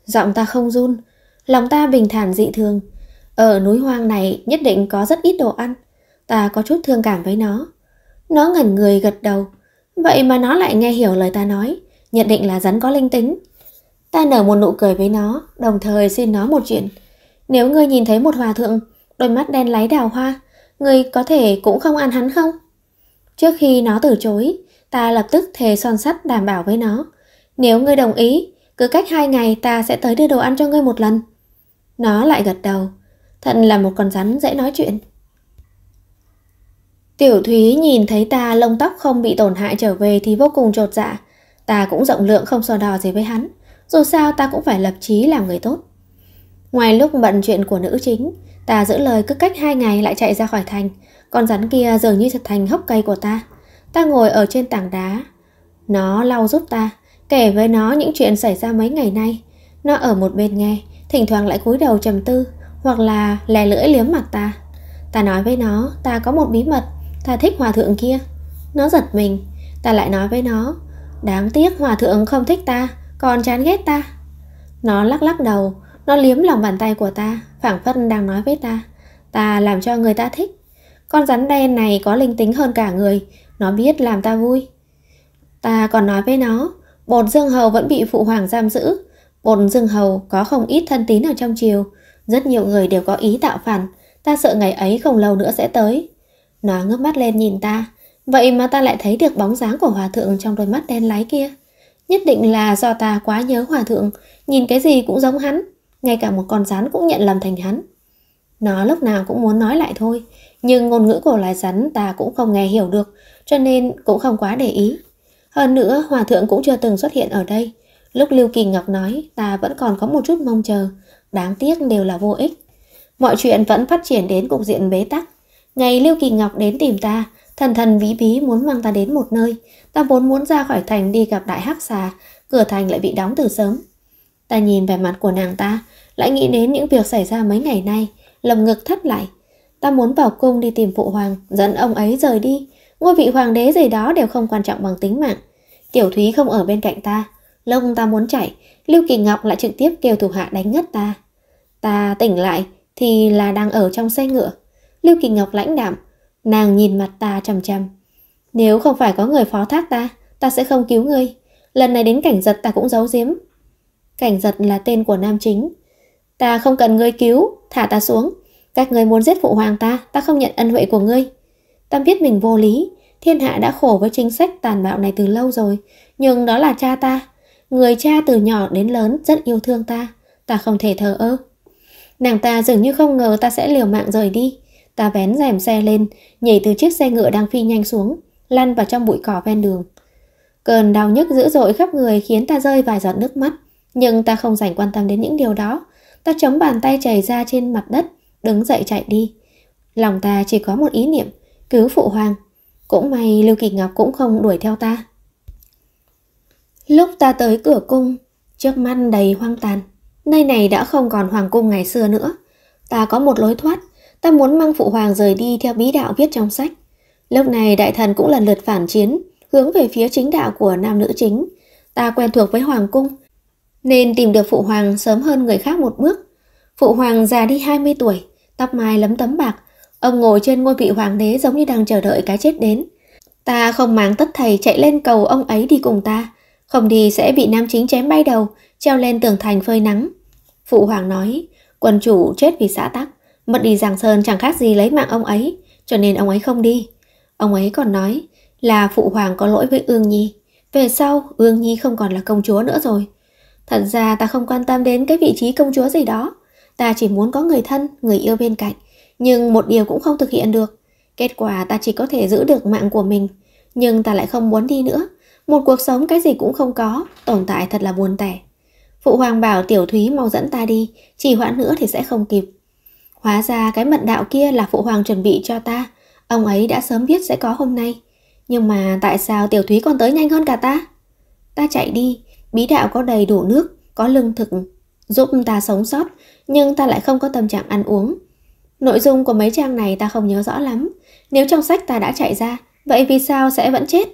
Giọng ta không run, Lòng ta bình thản dị thường. Ở núi hoang này nhất định có rất ít đồ ăn. Ta có chút thương cảm với nó. Nó ngẩn người gật đầu. Vậy mà nó lại nghe hiểu lời ta nói. Nhận định là rắn có linh tính. Ta nở một nụ cười với nó, đồng thời xin nó một chuyện. Nếu ngươi nhìn thấy một hòa thượng, đôi mắt đen láy đào hoa, ngươi có thể cũng không ăn hắn không? Trước khi nó từ chối, ta lập tức thề son sắt đảm bảo với nó. Nếu ngươi đồng ý, cứ cách hai ngày ta sẽ tới đưa đồ ăn cho ngươi một lần. Nó lại gật đầu, thật là một con rắn dễ nói chuyện. Tiểu Thúy nhìn thấy ta lông tóc không bị tổn hại trở về thì vô cùng trột dạ. Ta cũng rộng lượng không so đo gì với hắn, dù sao ta cũng phải lập chí làm người tốt. Ngoài lúc bận chuyện của nữ chính, ta giữ lời cứ cách hai ngày lại chạy ra khỏi thành, con rắn kia dường như thật thành hốc cây của ta. Ta ngồi ở trên tảng đá, nó lau giúp ta, kể với nó những chuyện xảy ra mấy ngày nay. Nó ở một bên nghe, thỉnh thoảng lại cúi đầu trầm tư hoặc là lè lưỡi liếm mặt ta ta nói với nó ta có một bí mật ta thích hòa thượng kia nó giật mình ta lại nói với nó đáng tiếc hòa thượng không thích ta còn chán ghét ta nó lắc lắc đầu nó liếm lòng bàn tay của ta phảng phất đang nói với ta ta làm cho người ta thích con rắn đen này có linh tính hơn cả người nó biết làm ta vui ta còn nói với nó bột dương hầu vẫn bị phụ hoàng giam giữ Bồn rừng Hầu có không ít thân tín ở trong triều, rất nhiều người đều có ý tạo phản, ta sợ ngày ấy không lâu nữa sẽ tới. Nó ngước mắt lên nhìn ta, vậy mà ta lại thấy được bóng dáng của hòa thượng trong đôi mắt đen lái kia. Nhất định là do ta quá nhớ hòa thượng, nhìn cái gì cũng giống hắn, ngay cả một con rắn cũng nhận lầm thành hắn. Nó lúc nào cũng muốn nói lại thôi, nhưng ngôn ngữ của loài rắn ta cũng không nghe hiểu được, cho nên cũng không quá để ý. Hơn nữa, hòa thượng cũng chưa từng xuất hiện ở đây, Lúc Lưu Kỳ Ngọc nói ta vẫn còn có một chút mong chờ, đáng tiếc đều là vô ích. Mọi chuyện vẫn phát triển đến cục diện bế tắc. Ngày Lưu Kỳ Ngọc đến tìm ta, thần thần bí bí muốn mang ta đến một nơi. Ta vốn muốn ra khỏi thành đi gặp đại hắc xà, cửa thành lại bị đóng từ sớm. Ta nhìn vẻ mặt của nàng ta, lại nghĩ đến những việc xảy ra mấy ngày nay, lồng ngực thắt lại. Ta muốn vào cung đi tìm phụ hoàng, dẫn ông ấy rời đi. Ngôi vị hoàng đế gì đó đều không quan trọng bằng tính mạng. Tiểu Thúy không ở bên cạnh ta, Lông ta muốn chảy, Lưu Kỳ Ngọc lại trực tiếp kêu thủ hạ đánh ngất ta. Ta tỉnh lại thì là đang ở trong xe ngựa. Lưu Kỳ Ngọc lãnh đạm, nàng nhìn mặt ta chằm chằm. Nếu không phải có người phó thác ta, ta sẽ không cứu ngươi. Lần này đến cảnh giật ta cũng giấu giếm. Cảnh giật là tên của nam chính. Ta không cần ngươi cứu, thả ta xuống. Các ngươi muốn giết phụ hoàng ta, ta không nhận ân huệ của ngươi. Ta biết mình vô lý, thiên hạ đã khổ với chính sách tàn bạo này từ lâu rồi. Nhưng đó là cha ta, Người cha từ nhỏ đến lớn rất yêu thương ta, ta không thể thờ ơ. Nàng ta dường như không ngờ ta sẽ liều mạng rời đi. Ta vén rèm xe lên, nhảy từ chiếc xe ngựa đang phi nhanh xuống, lăn vào trong bụi cỏ ven đường. Cơn đau nhức dữ dội khắp người khiến ta rơi vài giọt nước mắt, nhưng ta không dành quan tâm đến những điều đó. Ta chống bàn tay chảy ra trên mặt đất, đứng dậy chạy đi. Lòng ta chỉ có một ý niệm, cứu phụ hoàng. Cũng may Lưu Kỳ Ngọc cũng không đuổi theo ta. Lúc ta tới cửa cung, trước mắt đầy hoang tàn. Nơi này đã không còn hoàng cung ngày xưa nữa. Ta có một lối thoát, ta muốn mang phụ hoàng rời đi theo bí đạo viết trong sách. Lúc này đại thần cũng lần lượt phản chiến, hướng về phía chính đạo của nam nữ chính. Ta quen thuộc với hoàng cung, nên tìm được phụ hoàng sớm hơn người khác một bước. Phụ hoàng già đi 20 tuổi, tóc mai lấm tấm bạc, ông ngồi trên ngôi vị hoàng đế giống như đang chờ đợi cái chết đến. Ta không màng tất thầy chạy lên cầu ông ấy đi cùng ta, không đi sẽ bị nam chính chém bay đầu, treo lên tường thành phơi nắng. Phụ hoàng nói, quân chủ chết vì xã tắc, mất đi Giang Sơn chẳng khác gì lấy mạng ông ấy, cho nên ông ấy không đi. Ông ấy còn nói là phụ hoàng có lỗi với Ương Nhi. Về sau, Ương Nhi không còn là công chúa nữa rồi. Thật ra ta không quan tâm đến cái vị trí công chúa gì đó. Ta chỉ muốn có người thân, người yêu bên cạnh. Nhưng một điều cũng không thực hiện được. Kết quả ta chỉ có thể giữ được mạng của mình. Nhưng ta lại không muốn đi nữa. Một cuộc sống cái gì cũng không có, tồn tại thật là buồn tẻ. Phụ hoàng bảo tiểu thúy mau dẫn ta đi, chỉ hoãn nữa thì sẽ không kịp. Hóa ra cái mật đạo kia là phụ hoàng chuẩn bị cho ta, ông ấy đã sớm biết sẽ có hôm nay. Nhưng mà tại sao tiểu thúy còn tới nhanh hơn cả ta? Ta chạy đi, bí đạo có đầy đủ nước, có lương thực, giúp ta sống sót, nhưng ta lại không có tâm trạng ăn uống. Nội dung của mấy trang này ta không nhớ rõ lắm, nếu trong sách ta đã chạy ra, vậy vì sao sẽ vẫn chết?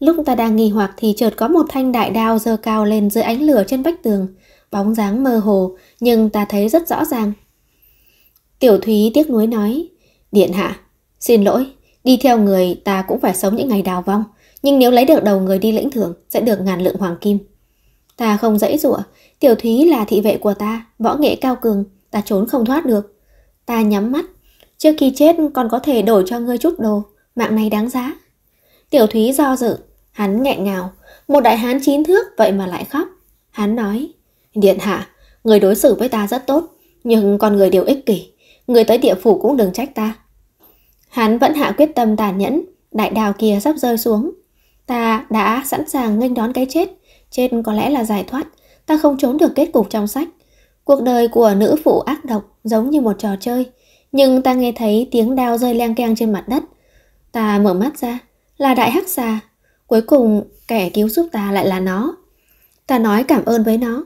Lúc ta đang nghi hoặc thì chợt có một thanh đại đao dơ cao lên dưới ánh lửa trên vách tường. Bóng dáng mơ hồ, nhưng ta thấy rất rõ ràng. Tiểu Thúy tiếc nuối nói, Điện hạ, xin lỗi, đi theo người ta cũng phải sống những ngày đào vong. Nhưng nếu lấy được đầu người đi lĩnh thưởng, sẽ được ngàn lượng hoàng kim. Ta không dãy dụa, Tiểu Thúy là thị vệ của ta, võ nghệ cao cường, ta trốn không thoát được. Ta nhắm mắt, trước khi chết còn có thể đổi cho ngươi chút đồ, mạng này đáng giá. Tiểu Thúy do dự, Hắn nghẹn ngào, một đại hán chín thước vậy mà lại khóc. Hắn nói, Điện hạ, người đối xử với ta rất tốt, nhưng con người đều ích kỷ, người tới địa phủ cũng đừng trách ta. Hắn vẫn hạ quyết tâm tàn nhẫn, đại đào kia sắp rơi xuống. Ta đã sẵn sàng nghênh đón cái chết, chết có lẽ là giải thoát, ta không trốn được kết cục trong sách. Cuộc đời của nữ phụ ác độc giống như một trò chơi, nhưng ta nghe thấy tiếng đao rơi leng keng trên mặt đất. Ta mở mắt ra, là đại hắc xà, Cuối cùng, kẻ cứu giúp ta lại là nó. Ta nói cảm ơn với nó.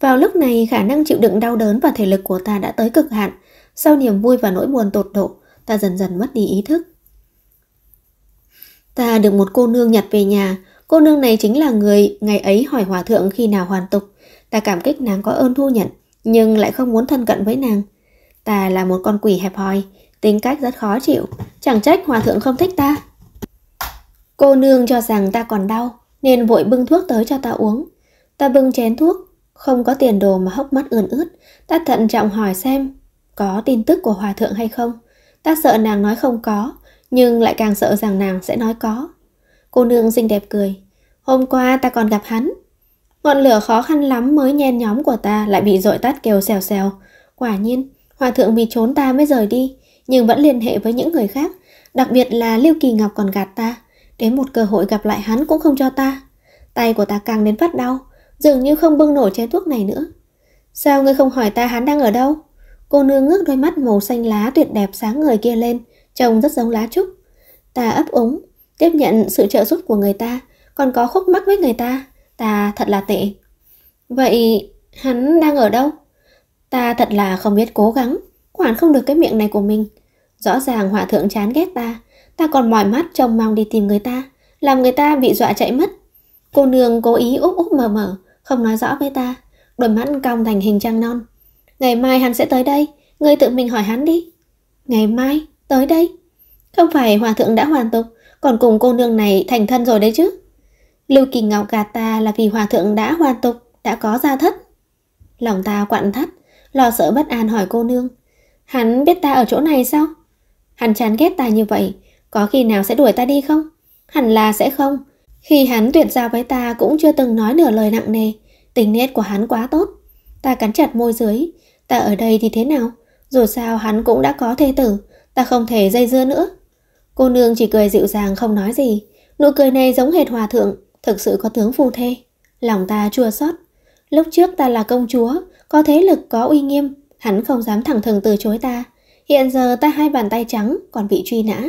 Vào lúc này, khả năng chịu đựng đau đớn và thể lực của ta đã tới cực hạn. Sau niềm vui và nỗi buồn tột độ, ta dần dần mất đi ý thức. Ta được một cô nương nhặt về nhà. Cô nương này chính là người ngày ấy hỏi hòa thượng khi nào hoàn tục. Ta cảm kích nàng có ơn thu nhận, nhưng lại không muốn thân cận với nàng. Ta là một con quỷ hẹp hòi, tính cách rất khó chịu. Chẳng trách hòa thượng không thích ta. Cô nương cho rằng ta còn đau, nên vội bưng thuốc tới cho ta uống. Ta bưng chén thuốc, không có tiền đồ mà hốc mắt ươn ướt. Ta thận trọng hỏi xem có tin tức của hòa thượng hay không. Ta sợ nàng nói không có, nhưng lại càng sợ rằng nàng sẽ nói có. Cô nương xinh đẹp cười. Hôm qua ta còn gặp hắn. Ngọn lửa khó khăn lắm mới nhen nhóm của ta lại bị dội tắt kêu xèo xèo. Quả nhiên, hòa thượng vì trốn ta mới rời đi, nhưng vẫn liên hệ với những người khác, đặc biệt là Lưu Kỳ Ngọc còn gạt ta. Đến một cơ hội gặp lại hắn cũng không cho ta. Tay của ta càng đến phát đau, dường như không bưng nổi chén thuốc này nữa. Sao ngươi không hỏi ta hắn đang ở đâu? Cô nương ngước đôi mắt màu xanh lá tuyệt đẹp sáng người kia lên, trông rất giống lá trúc. Ta ấp úng, tiếp nhận sự trợ giúp của người ta, còn có khúc mắc với người ta. Ta thật là tệ. Vậy hắn đang ở đâu? Ta thật là không biết cố gắng, quản không được cái miệng này của mình. Rõ ràng họa thượng chán ghét ta, ta còn mỏi mắt trông mong đi tìm người ta, làm người ta bị dọa chạy mất. Cô nương cố ý úp úp mở mở, không nói rõ với ta, đôi mắt cong thành hình trăng non. Ngày mai hắn sẽ tới đây, ngươi tự mình hỏi hắn đi. Ngày mai, tới đây. Không phải hòa thượng đã hoàn tục, còn cùng cô nương này thành thân rồi đấy chứ. Lưu Kỳ Ngọc gạt ta là vì hòa thượng đã hoàn tục, đã có gia thất. Lòng ta quặn thắt, lo sợ bất an hỏi cô nương. Hắn biết ta ở chỗ này sao? Hắn chán ghét ta như vậy, có khi nào sẽ đuổi ta đi không? Hẳn là sẽ không. Khi hắn tuyệt giao với ta cũng chưa từng nói nửa lời nặng nề. Tình nét của hắn quá tốt. Ta cắn chặt môi dưới. Ta ở đây thì thế nào? Dù sao hắn cũng đã có thê tử. Ta không thể dây dưa nữa. Cô nương chỉ cười dịu dàng không nói gì. Nụ cười này giống hệt hòa thượng. Thực sự có tướng phù thê. Lòng ta chua xót. Lúc trước ta là công chúa. Có thế lực, có uy nghiêm. Hắn không dám thẳng thừng từ chối ta. Hiện giờ ta hai bàn tay trắng, còn bị truy nã.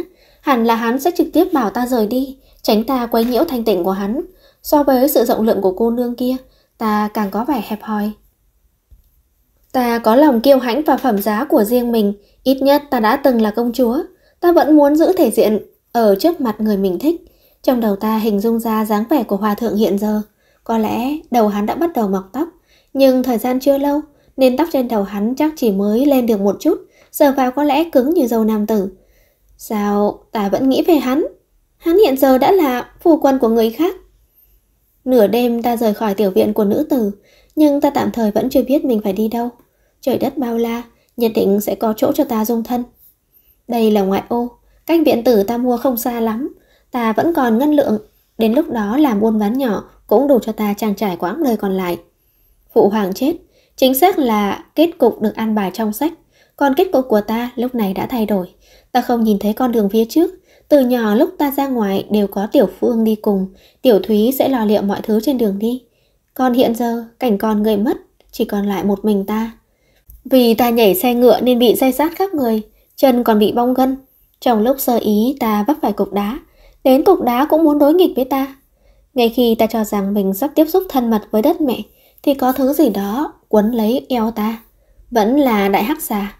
Hẳn là hắn sẽ trực tiếp bảo ta rời đi, tránh ta quấy nhiễu thanh tịnh của hắn. So với sự rộng lượng của cô nương kia, ta càng có vẻ hẹp hòi. Ta có lòng kiêu hãnh và phẩm giá của riêng mình, ít nhất ta đã từng là công chúa. Ta vẫn muốn giữ thể diện ở trước mặt người mình thích. Trong đầu ta hình dung ra dáng vẻ của hòa thượng hiện giờ. Có lẽ đầu hắn đã bắt đầu mọc tóc, nhưng thời gian chưa lâu, nên tóc trên đầu hắn chắc chỉ mới lên được một chút, giờ vào có lẽ cứng như dâu nam tử. Sao ta vẫn nghĩ về hắn? Hắn hiện giờ đã là phu quân của người khác. Nửa đêm ta rời khỏi tiểu viện của nữ tử, nhưng ta tạm thời vẫn chưa biết mình phải đi đâu. Trời đất bao la, nhất định sẽ có chỗ cho ta dung thân. Đây là ngoại ô, cách viện tử ta mua không xa lắm, ta vẫn còn ngân lượng, đến lúc đó làm buôn bán nhỏ cũng đủ cho ta trang trải quãng đời còn lại. Phụ hoàng chết, chính xác là kết cục được an bài trong sách, còn kết cục của ta lúc này đã thay đổi. Ta không nhìn thấy con đường phía trước. Từ nhỏ lúc ta ra ngoài đều có Tiểu Phương đi cùng. Tiểu Thúy sẽ lo liệu mọi thứ trên đường đi. Còn hiện giờ, cảnh con người mất, chỉ còn lại một mình ta. Vì ta nhảy xe ngựa nên bị dây sát khắp người, chân còn bị bong gân. Trong lúc sơ ý ta vấp phải cục đá, đến cục đá cũng muốn đối nghịch với ta. Ngay khi ta cho rằng mình sắp tiếp xúc thân mật với đất mẹ, thì có thứ gì đó quấn lấy eo ta. Vẫn là đại hắc xà.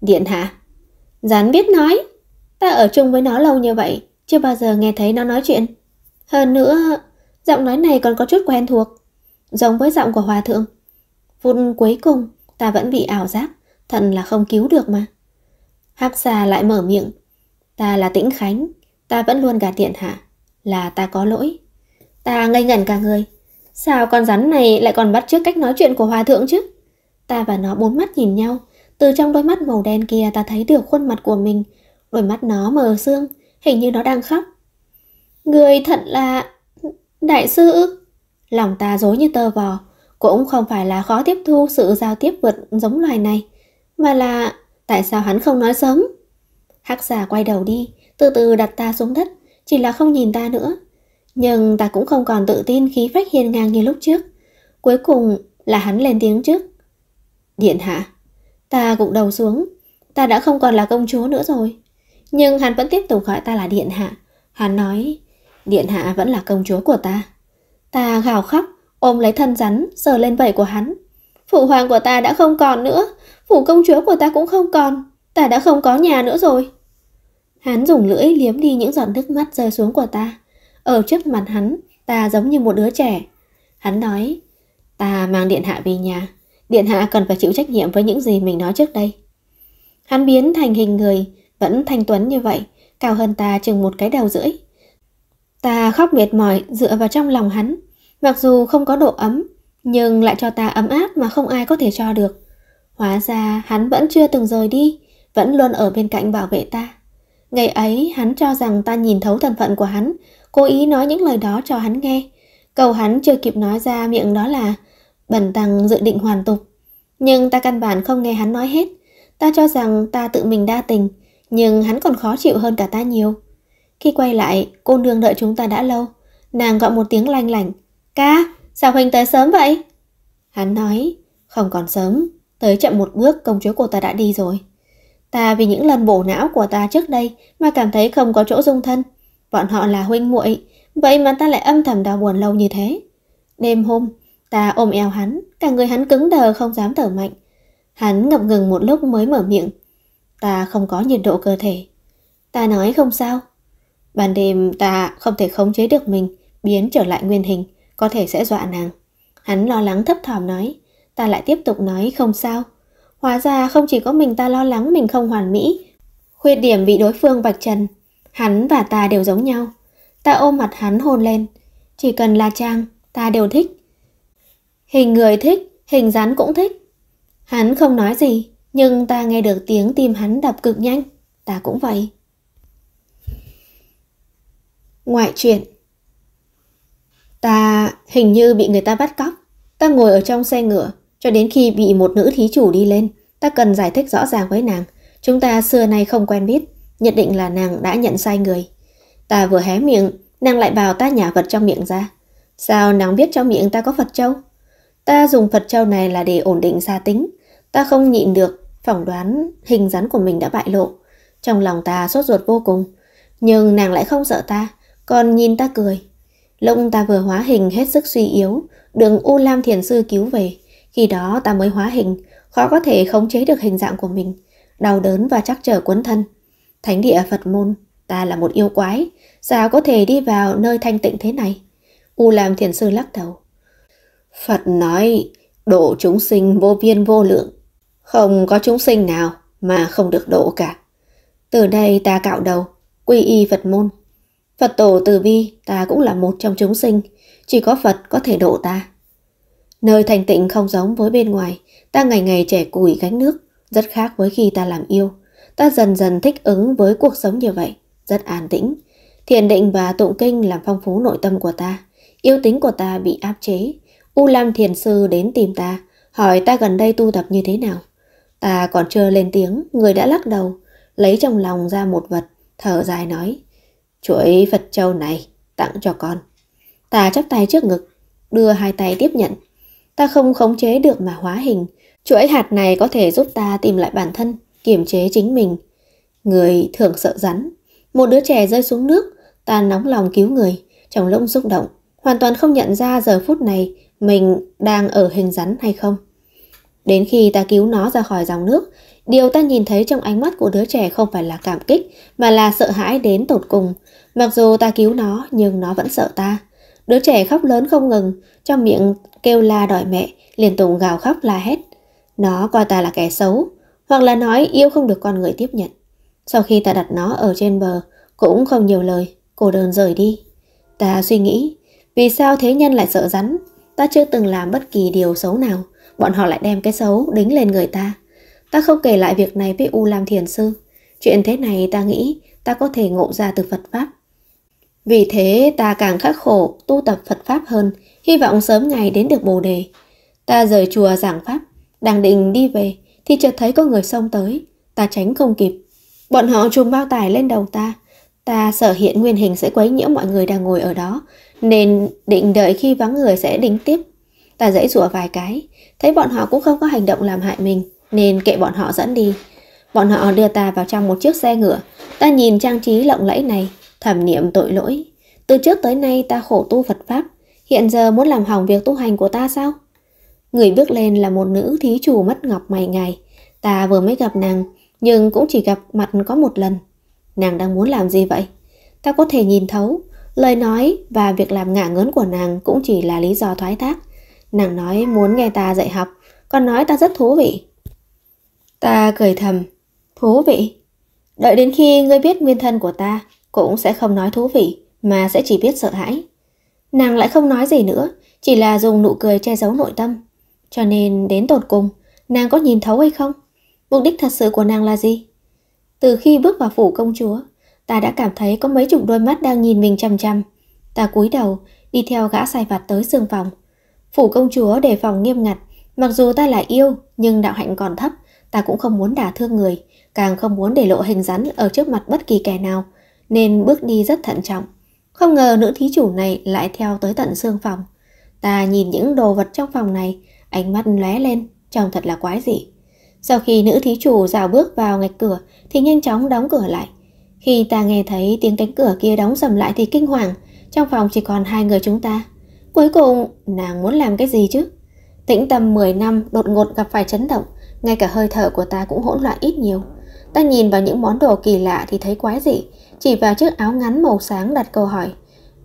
Điện hạ, Gián biết nói. Ta ở chung với nó lâu như vậy, chưa bao giờ nghe thấy nó nói chuyện. Hơn nữa, giọng nói này còn có chút quen thuộc, giống với giọng của hòa thượng. Phút cuối cùng, ta vẫn bị ảo giác, thật là không cứu được mà. Hắc xà lại mở miệng. Ta là Tĩnh Khánh, ta vẫn luôn gạt tiện hạ, là ta có lỗi. Ta ngây ngẩn cả người. Sao con rắn này lại còn bắt chước cách nói chuyện của hòa thượng chứ? Ta và nó bốn mắt nhìn nhau, từ trong đôi mắt màu đen kia ta thấy được khuôn mặt của mình, đôi mắt nó mờ sương, hình như nó đang khóc. Người thật là... Đại sư... Lòng ta dối như tơ vò, cũng không phải là khó tiếp thu sự giao tiếp vượt giống loài này, mà là tại sao hắn không nói sớm. Hắc giả quay đầu đi, từ từ đặt ta xuống đất, chỉ là không nhìn ta nữa. Nhưng ta cũng không còn tự tin khí phách hiền ngang như lúc trước. Cuối cùng là hắn lên tiếng trước. Điện hạ, Ta gục đầu xuống, ta đã không còn là công chúa nữa rồi. Nhưng hắn vẫn tiếp tục gọi ta là điện hạ. Hắn nói, điện hạ vẫn là công chúa của ta. Ta gào khóc, ôm lấy thân rắn, sờ lên vẩy của hắn. Phụ hoàng của ta đã không còn nữa, phủ công chúa của ta cũng không còn, ta đã không có nhà nữa rồi. Hắn dùng lưỡi liếm đi những giọt nước mắt rơi xuống của ta. Ở trước mặt hắn, ta giống như một đứa trẻ. Hắn nói, ta mang điện hạ về nhà, Điện hạ cần phải chịu trách nhiệm với những gì mình nói trước đây. Hắn biến thành hình người, vẫn thanh tuấn như vậy, cao hơn ta chừng một cái đầu rưỡi. Ta khóc mệt mỏi dựa vào trong lòng hắn, mặc dù không có độ ấm, nhưng lại cho ta ấm áp mà không ai có thể cho được. Hóa ra hắn vẫn chưa từng rời đi, vẫn luôn ở bên cạnh bảo vệ ta. Ngày ấy hắn cho rằng ta nhìn thấu thân phận của hắn, cố ý nói những lời đó cho hắn nghe. Cầu hắn chưa kịp nói ra miệng đó là Bần tăng dự định hoàn tục. Nhưng ta căn bản không nghe hắn nói hết. Ta cho rằng ta tự mình đa tình, nhưng hắn còn khó chịu hơn cả ta nhiều. Khi quay lại, cô nương đợi chúng ta đã lâu. Nàng gọi một tiếng lanh lảnh. Ca, sao huynh tới sớm vậy? Hắn nói, không còn sớm, tới chậm một bước công chúa của ta đã đi rồi. Ta vì những lần bổ não của ta trước đây mà cảm thấy không có chỗ dung thân. Bọn họ là huynh muội, vậy mà ta lại âm thầm đau buồn lâu như thế. Đêm hôm, Ta ôm eo hắn, cả người hắn cứng đờ không dám thở mạnh. Hắn ngập ngừng một lúc mới mở miệng. Ta không có nhiệt độ cơ thể. Ta nói không sao. Ban đêm ta không thể khống chế được mình, biến trở lại nguyên hình, có thể sẽ dọa nàng. Hắn lo lắng thấp thỏm nói, ta lại tiếp tục nói không sao. Hóa ra không chỉ có mình ta lo lắng mình không hoàn mỹ, khuyết điểm bị đối phương vạch trần. Hắn và ta đều giống nhau. Ta ôm mặt hắn hôn lên. Chỉ cần là Trang, ta đều thích. Hình người thích, hình rắn cũng thích. Hắn không nói gì, nhưng ta nghe được tiếng tim hắn đập cực nhanh. Ta cũng vậy. Ngoại truyện Ta hình như bị người ta bắt cóc. Ta ngồi ở trong xe ngựa, cho đến khi bị một nữ thí chủ đi lên, ta cần giải thích rõ ràng với nàng. Chúng ta xưa nay không quen biết, nhất định là nàng đã nhận sai người. Ta vừa hé miệng, nàng lại bảo ta nhả vật trong miệng ra. Sao nàng biết trong miệng ta có vật Châu? Ta dùng Phật châu này là để ổn định gia tính. Ta không nhịn được, phỏng đoán hình rắn của mình đã bại lộ. Trong lòng ta sốt ruột vô cùng. Nhưng nàng lại không sợ ta, còn nhìn ta cười. Lúc ta vừa hóa hình hết sức suy yếu, đường U Lam Thiền Sư cứu về. Khi đó ta mới hóa hình, khó có thể khống chế được hình dạng của mình. Đau đớn và chắc trở cuốn thân. Thánh địa Phật môn, ta là một yêu quái, sao có thể đi vào nơi thanh tịnh thế này? U Lam Thiền Sư lắc đầu. Phật nói, độ chúng sinh vô biên vô lượng, không có chúng sinh nào mà không được độ cả. Từ đây ta cạo đầu, quy y Phật môn. Phật tổ từ bi ta cũng là một trong chúng sinh, chỉ có Phật có thể độ ta. Nơi thành tịnh không giống với bên ngoài, ta ngày ngày trẻ củi gánh nước, rất khác với khi ta làm yêu. Ta dần dần thích ứng với cuộc sống như vậy, rất an tĩnh. Thiền định và tụng kinh làm phong phú nội tâm của ta, yêu tính của ta bị áp chế, U Lam Thiền Sư đến tìm ta, hỏi ta gần đây tu tập như thế nào. Ta còn chưa lên tiếng, người đã lắc đầu, lấy trong lòng ra một vật, thở dài nói. Chuỗi Phật Châu này, tặng cho con. Ta chắp tay trước ngực, đưa hai tay tiếp nhận. Ta không khống chế được mà hóa hình. Chuỗi hạt này có thể giúp ta tìm lại bản thân, kiểm chế chính mình. Người thường sợ rắn. Một đứa trẻ rơi xuống nước, ta nóng lòng cứu người, trong lông xúc động. Hoàn toàn không nhận ra giờ phút này mình đang ở hình rắn hay không. Đến khi ta cứu nó ra khỏi dòng nước, điều ta nhìn thấy trong ánh mắt của đứa trẻ không phải là cảm kích mà là sợ hãi đến tột cùng. Mặc dù ta cứu nó nhưng nó vẫn sợ ta. Đứa trẻ khóc lớn không ngừng, trong miệng kêu la đòi mẹ, liên tục gào khóc la hét. Nó coi ta là kẻ xấu, hoặc là nói yêu không được con người tiếp nhận. Sau khi ta đặt nó ở trên bờ, cũng không nhiều lời, cô đơn rời đi. Ta suy nghĩ, vì sao thế nhân lại sợ rắn, Ta chưa từng làm bất kỳ điều xấu nào, bọn họ lại đem cái xấu đính lên người ta. Ta không kể lại việc này với U Lam Thiền Sư. Chuyện thế này ta nghĩ ta có thể ngộ ra từ Phật Pháp. Vì thế ta càng khắc khổ tu tập Phật Pháp hơn, hy vọng sớm ngày đến được Bồ Đề. Ta rời chùa giảng Pháp, đang định đi về thì chợt thấy có người xông tới, ta tránh không kịp. Bọn họ trùm bao tải lên đầu ta, ta sợ hiện nguyên hình sẽ quấy nhiễu mọi người đang ngồi ở đó, nên định đợi khi vắng người sẽ đính tiếp. Ta dãy rủa vài cái, thấy bọn họ cũng không có hành động làm hại mình, nên kệ bọn họ dẫn đi. Bọn họ đưa ta vào trong một chiếc xe ngựa, ta nhìn trang trí lộng lẫy này, thẩm niệm tội lỗi. Từ trước tới nay ta khổ tu Phật Pháp, hiện giờ muốn làm hỏng việc tu hành của ta sao? Người bước lên là một nữ thí chủ mất ngọc mày ngày. Ta vừa mới gặp nàng, nhưng cũng chỉ gặp mặt có một lần. Nàng đang muốn làm gì vậy? Ta có thể nhìn thấu, Lời nói và việc làm ngạ ngớn của nàng cũng chỉ là lý do thoái thác. Nàng nói muốn nghe ta dạy học, còn nói ta rất thú vị. Ta cười thầm, thú vị. Đợi đến khi ngươi biết nguyên thân của ta, cũng sẽ không nói thú vị, mà sẽ chỉ biết sợ hãi. Nàng lại không nói gì nữa, chỉ là dùng nụ cười che giấu nội tâm. Cho nên đến tột cùng, nàng có nhìn thấu hay không? Mục đích thật sự của nàng là gì? Từ khi bước vào phủ công chúa, ta đã cảm thấy có mấy chục đôi mắt đang nhìn mình chằm chằm. Ta cúi đầu, đi theo gã sai vặt tới sương phòng. Phủ công chúa đề phòng nghiêm ngặt, mặc dù ta là yêu, nhưng đạo hạnh còn thấp, ta cũng không muốn đả thương người, càng không muốn để lộ hình rắn ở trước mặt bất kỳ kẻ nào, nên bước đi rất thận trọng. Không ngờ nữ thí chủ này lại theo tới tận sương phòng. Ta nhìn những đồ vật trong phòng này, ánh mắt lóe lên, trông thật là quái dị. Sau khi nữ thí chủ rào bước vào ngạch cửa thì nhanh chóng đóng cửa lại, khi ta nghe thấy tiếng cánh cửa kia đóng sầm lại thì kinh hoàng, trong phòng chỉ còn hai người chúng ta. Cuối cùng, nàng muốn làm cái gì chứ? Tĩnh tâm 10 năm đột ngột gặp phải chấn động, ngay cả hơi thở của ta cũng hỗn loạn ít nhiều. Ta nhìn vào những món đồ kỳ lạ thì thấy quái dị, chỉ vào chiếc áo ngắn màu sáng đặt câu hỏi.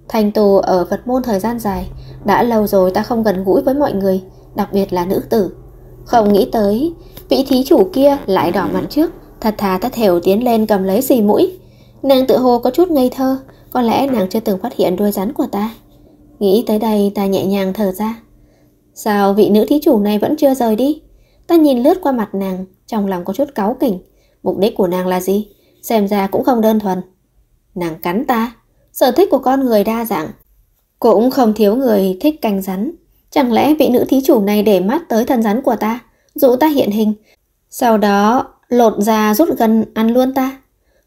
Thành tù ở Phật môn thời gian dài, đã lâu rồi ta không gần gũi với mọi người, đặc biệt là nữ tử. Không nghĩ tới, vị thí chủ kia lại đỏ mặt trước, thật thà ta thều tiến lên cầm lấy xì mũi. Nàng tự hồ có chút ngây thơ, có lẽ nàng chưa từng phát hiện đôi rắn của ta. Nghĩ tới đây ta nhẹ nhàng thở ra. Sao vị nữ thí chủ này vẫn chưa rời đi? Ta nhìn lướt qua mặt nàng, trong lòng có chút cáu kỉnh. Mục đích của nàng là gì? Xem ra cũng không đơn thuần. Nàng cắn ta. Sở thích của con người đa dạng. Cũng không thiếu người thích canh rắn. Chẳng lẽ vị nữ thí chủ này để mắt tới thân rắn của ta, dụ ta hiện hình, sau đó lột ra rút gần ăn luôn ta?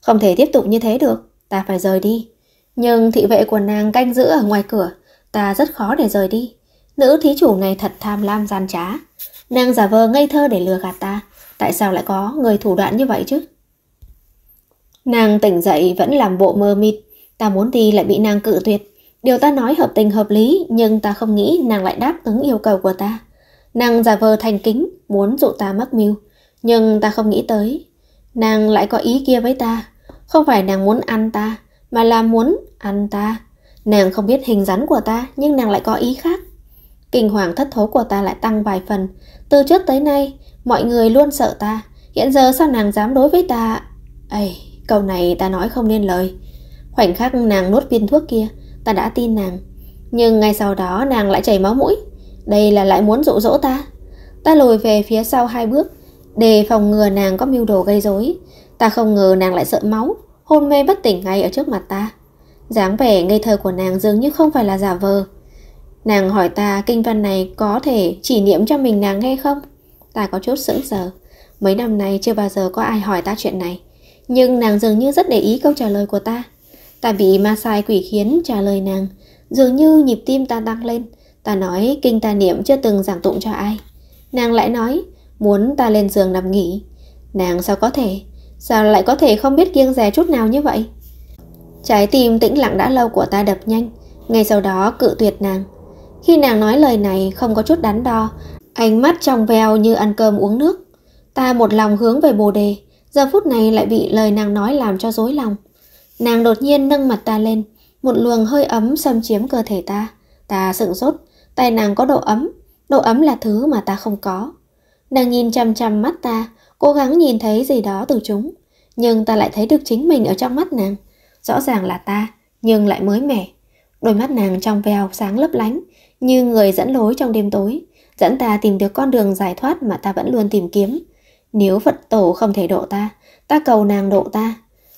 Không thể tiếp tục như thế được, ta phải rời đi. Nhưng thị vệ của nàng canh giữ ở ngoài cửa, ta rất khó để rời đi. Nữ thí chủ này thật tham lam gian trá. Nàng giả vờ ngây thơ để lừa gạt ta, tại sao lại có người thủ đoạn như vậy chứ? Nàng tỉnh dậy vẫn làm bộ mơ mịt, ta muốn đi lại bị nàng cự tuyệt. Điều ta nói hợp tình hợp lý, nhưng ta không nghĩ nàng lại đáp ứng yêu cầu của ta. Nàng giả vờ thành kính, muốn dụ ta mắc mưu, nhưng ta không nghĩ tới. Nàng lại có ý kia với ta, không phải nàng muốn ăn ta, mà là muốn ăn ta. Nàng không biết hình rắn của ta, nhưng nàng lại có ý khác. Kinh hoàng thất thố của ta lại tăng vài phần. Từ trước tới nay, mọi người luôn sợ ta. Hiện giờ sao nàng dám đối với ta? Ây, câu này ta nói không nên lời. Khoảnh khắc nàng nuốt viên thuốc kia, ta đã tin nàng. Nhưng ngay sau đó nàng lại chảy máu mũi. Đây là lại muốn dụ dỗ ta. Ta lùi về phía sau hai bước, để phòng ngừa nàng có mưu đồ gây rối. Ta không ngờ nàng lại sợ máu, hôn mê bất tỉnh ngay ở trước mặt ta. dáng vẻ ngây thơ của nàng dường như không phải là giả vờ. Nàng hỏi ta kinh văn này có thể chỉ niệm cho mình nàng nghe không? Ta có chút sững sờ. Mấy năm nay chưa bao giờ có ai hỏi ta chuyện này. Nhưng nàng dường như rất để ý câu trả lời của ta. Ta bị ma sai quỷ khiến trả lời nàng. Dường như nhịp tim ta tăng lên. Ta nói kinh ta niệm chưa từng giảng tụng cho ai. Nàng lại nói muốn ta lên giường nằm nghỉ. Nàng sao có thể? Sao lại có thể không biết kiêng rè chút nào như vậy? Trái tim tĩnh lặng đã lâu của ta đập nhanh, ngay sau đó cự tuyệt nàng. Khi nàng nói lời này không có chút đắn đo, ánh mắt trong veo như ăn cơm uống nước. Ta một lòng hướng về bồ đề, giờ phút này lại bị lời nàng nói làm cho rối lòng. Nàng đột nhiên nâng mặt ta lên, một luồng hơi ấm xâm chiếm cơ thể ta. Ta sững sốt, tay nàng có độ ấm, độ ấm là thứ mà ta không có. Nàng nhìn chăm chăm mắt ta, cố gắng nhìn thấy gì đó từ chúng. Nhưng ta lại thấy được chính mình ở trong mắt nàng. Rõ ràng là ta, nhưng lại mới mẻ. Đôi mắt nàng trong veo sáng lấp lánh, như người dẫn lối trong đêm tối, dẫn ta tìm được con đường giải thoát mà ta vẫn luôn tìm kiếm. Nếu Phật tổ không thể độ ta, ta cầu nàng độ ta.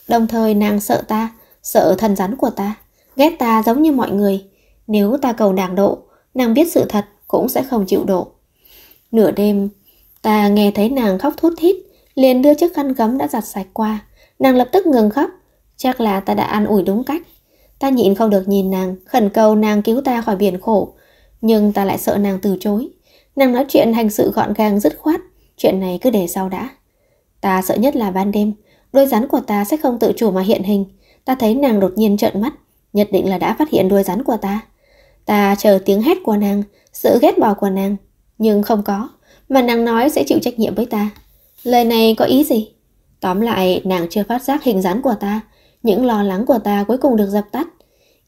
Đồng thời nàng sợ ta, sợ thần rắn của ta, ghét ta giống như mọi người. Nếu ta cầu nàng độ, nàng biết sự thật cũng sẽ không chịu độ. Nửa đêm, Ta nghe thấy nàng khóc thút thít, liền đưa chiếc khăn gấm đã giặt sạch qua. Nàng lập tức ngừng khóc, chắc là ta đã ăn ủi đúng cách. Ta nhịn không được nhìn nàng, khẩn cầu nàng cứu ta khỏi biển khổ, nhưng ta lại sợ nàng từ chối. Nàng nói chuyện hành sự gọn gàng dứt khoát, chuyện này cứ để sau đã. Ta sợ nhất là ban đêm, đôi rắn của ta sẽ không tự chủ mà hiện hình. Ta thấy nàng đột nhiên trợn mắt, nhất định là đã phát hiện đuôi rắn của ta. Ta chờ tiếng hét của nàng, sự ghét bỏ của nàng, nhưng không có mà nàng nói sẽ chịu trách nhiệm với ta. Lời này có ý gì? Tóm lại, nàng chưa phát giác hình dáng của ta, những lo lắng của ta cuối cùng được dập tắt.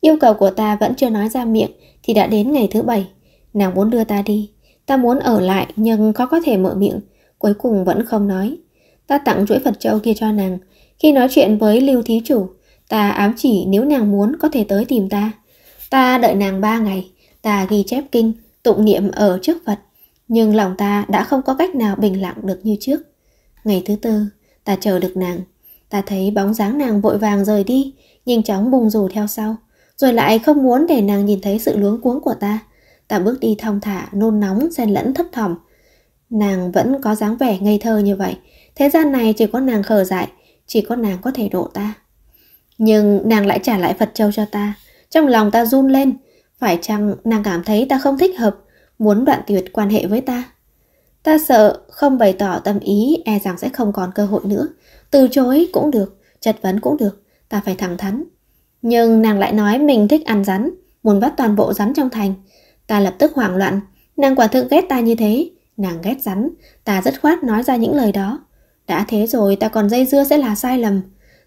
Yêu cầu của ta vẫn chưa nói ra miệng thì đã đến ngày thứ bảy. Nàng muốn đưa ta đi, ta muốn ở lại nhưng khó có thể mở miệng, cuối cùng vẫn không nói. Ta tặng chuỗi Phật châu kia cho nàng. Khi nói chuyện với Lưu Thí Chủ, ta ám chỉ nếu nàng muốn có thể tới tìm ta. Ta đợi nàng ba ngày, ta ghi chép kinh, tụng niệm ở trước Phật nhưng lòng ta đã không có cách nào bình lặng được như trước. Ngày thứ tư, ta chờ được nàng. Ta thấy bóng dáng nàng vội vàng rời đi, nhanh chóng bùng rủ theo sau. Rồi lại không muốn để nàng nhìn thấy sự luống cuống của ta. Ta bước đi thong thả, nôn nóng, xen lẫn thấp thỏm. Nàng vẫn có dáng vẻ ngây thơ như vậy. Thế gian này chỉ có nàng khờ dại, chỉ có nàng có thể độ ta. Nhưng nàng lại trả lại Phật Châu cho ta. Trong lòng ta run lên. Phải chăng nàng cảm thấy ta không thích hợp muốn đoạn tuyệt quan hệ với ta. Ta sợ không bày tỏ tâm ý e rằng sẽ không còn cơ hội nữa. Từ chối cũng được, chất vấn cũng được, ta phải thẳng thắn. Nhưng nàng lại nói mình thích ăn rắn, muốn bắt toàn bộ rắn trong thành. Ta lập tức hoảng loạn, nàng quả thực ghét ta như thế. Nàng ghét rắn, ta rất khoát nói ra những lời đó. Đã thế rồi ta còn dây dưa sẽ là sai lầm.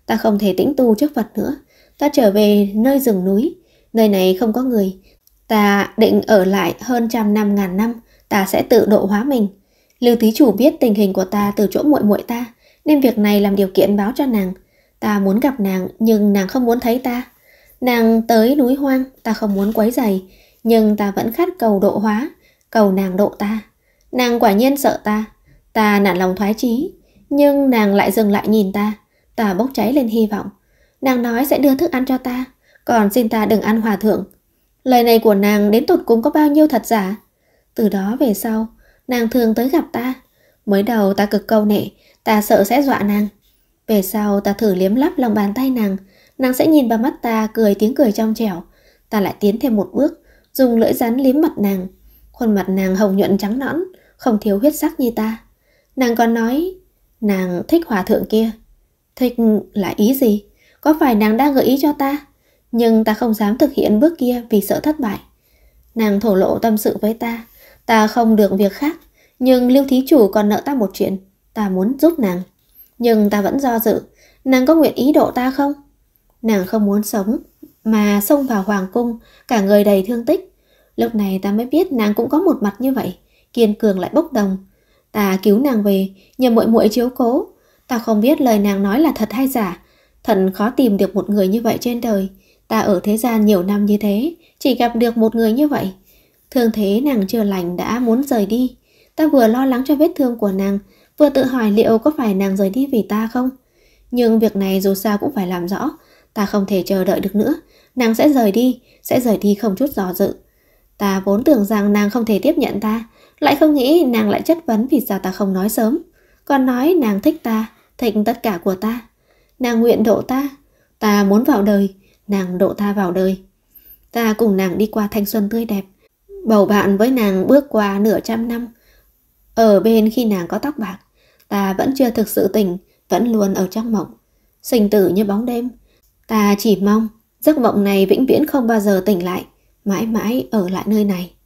Ta không thể tĩnh tu trước Phật nữa. Ta trở về nơi rừng núi. Nơi này không có người, Ta định ở lại hơn trăm năm ngàn năm, ta sẽ tự độ hóa mình. Lưu Thí Chủ biết tình hình của ta từ chỗ muội muội ta, nên việc này làm điều kiện báo cho nàng. Ta muốn gặp nàng, nhưng nàng không muốn thấy ta. Nàng tới núi hoang, ta không muốn quấy giày, nhưng ta vẫn khát cầu độ hóa, cầu nàng độ ta. Nàng quả nhiên sợ ta, ta nản lòng thoái chí, nhưng nàng lại dừng lại nhìn ta, ta bốc cháy lên hy vọng. Nàng nói sẽ đưa thức ăn cho ta, còn xin ta đừng ăn hòa thượng. Lời này của nàng đến tột cùng có bao nhiêu thật giả? Từ đó về sau, nàng thường tới gặp ta. Mới đầu ta cực câu nệ, ta sợ sẽ dọa nàng. Về sau ta thử liếm lắp lòng bàn tay nàng, nàng sẽ nhìn vào mắt ta cười tiếng cười trong trẻo. Ta lại tiến thêm một bước, dùng lưỡi rắn liếm mặt nàng. Khuôn mặt nàng hồng nhuận trắng nõn, không thiếu huyết sắc như ta. Nàng còn nói, nàng thích hòa thượng kia. Thích là ý gì? Có phải nàng đang gợi ý cho ta? nhưng ta không dám thực hiện bước kia vì sợ thất bại. Nàng thổ lộ tâm sự với ta, ta không được việc khác, nhưng Lưu Thí Chủ còn nợ ta một chuyện, ta muốn giúp nàng. Nhưng ta vẫn do dự, nàng có nguyện ý độ ta không? Nàng không muốn sống, mà xông vào hoàng cung, cả người đầy thương tích. Lúc này ta mới biết nàng cũng có một mặt như vậy, kiên cường lại bốc đồng. Ta cứu nàng về, nhờ muội muội chiếu cố. Ta không biết lời nàng nói là thật hay giả, thần khó tìm được một người như vậy trên đời. Ta ở thế gian nhiều năm như thế, chỉ gặp được một người như vậy. thường thế nàng chưa lành đã muốn rời đi. Ta vừa lo lắng cho vết thương của nàng, vừa tự hỏi liệu có phải nàng rời đi vì ta không. Nhưng việc này dù sao cũng phải làm rõ, ta không thể chờ đợi được nữa. Nàng sẽ rời đi, sẽ rời đi không chút giò dự. Ta vốn tưởng rằng nàng không thể tiếp nhận ta, lại không nghĩ nàng lại chất vấn vì sao ta không nói sớm. Còn nói nàng thích ta, thịnh tất cả của ta. Nàng nguyện độ ta, ta muốn vào đời, nàng độ ta vào đời. Ta cùng nàng đi qua thanh xuân tươi đẹp, bầu bạn với nàng bước qua nửa trăm năm. Ở bên khi nàng có tóc bạc, ta vẫn chưa thực sự tỉnh, vẫn luôn ở trong mộng, sinh tử như bóng đêm. Ta chỉ mong giấc mộng này vĩnh viễn không bao giờ tỉnh lại, mãi mãi ở lại nơi này.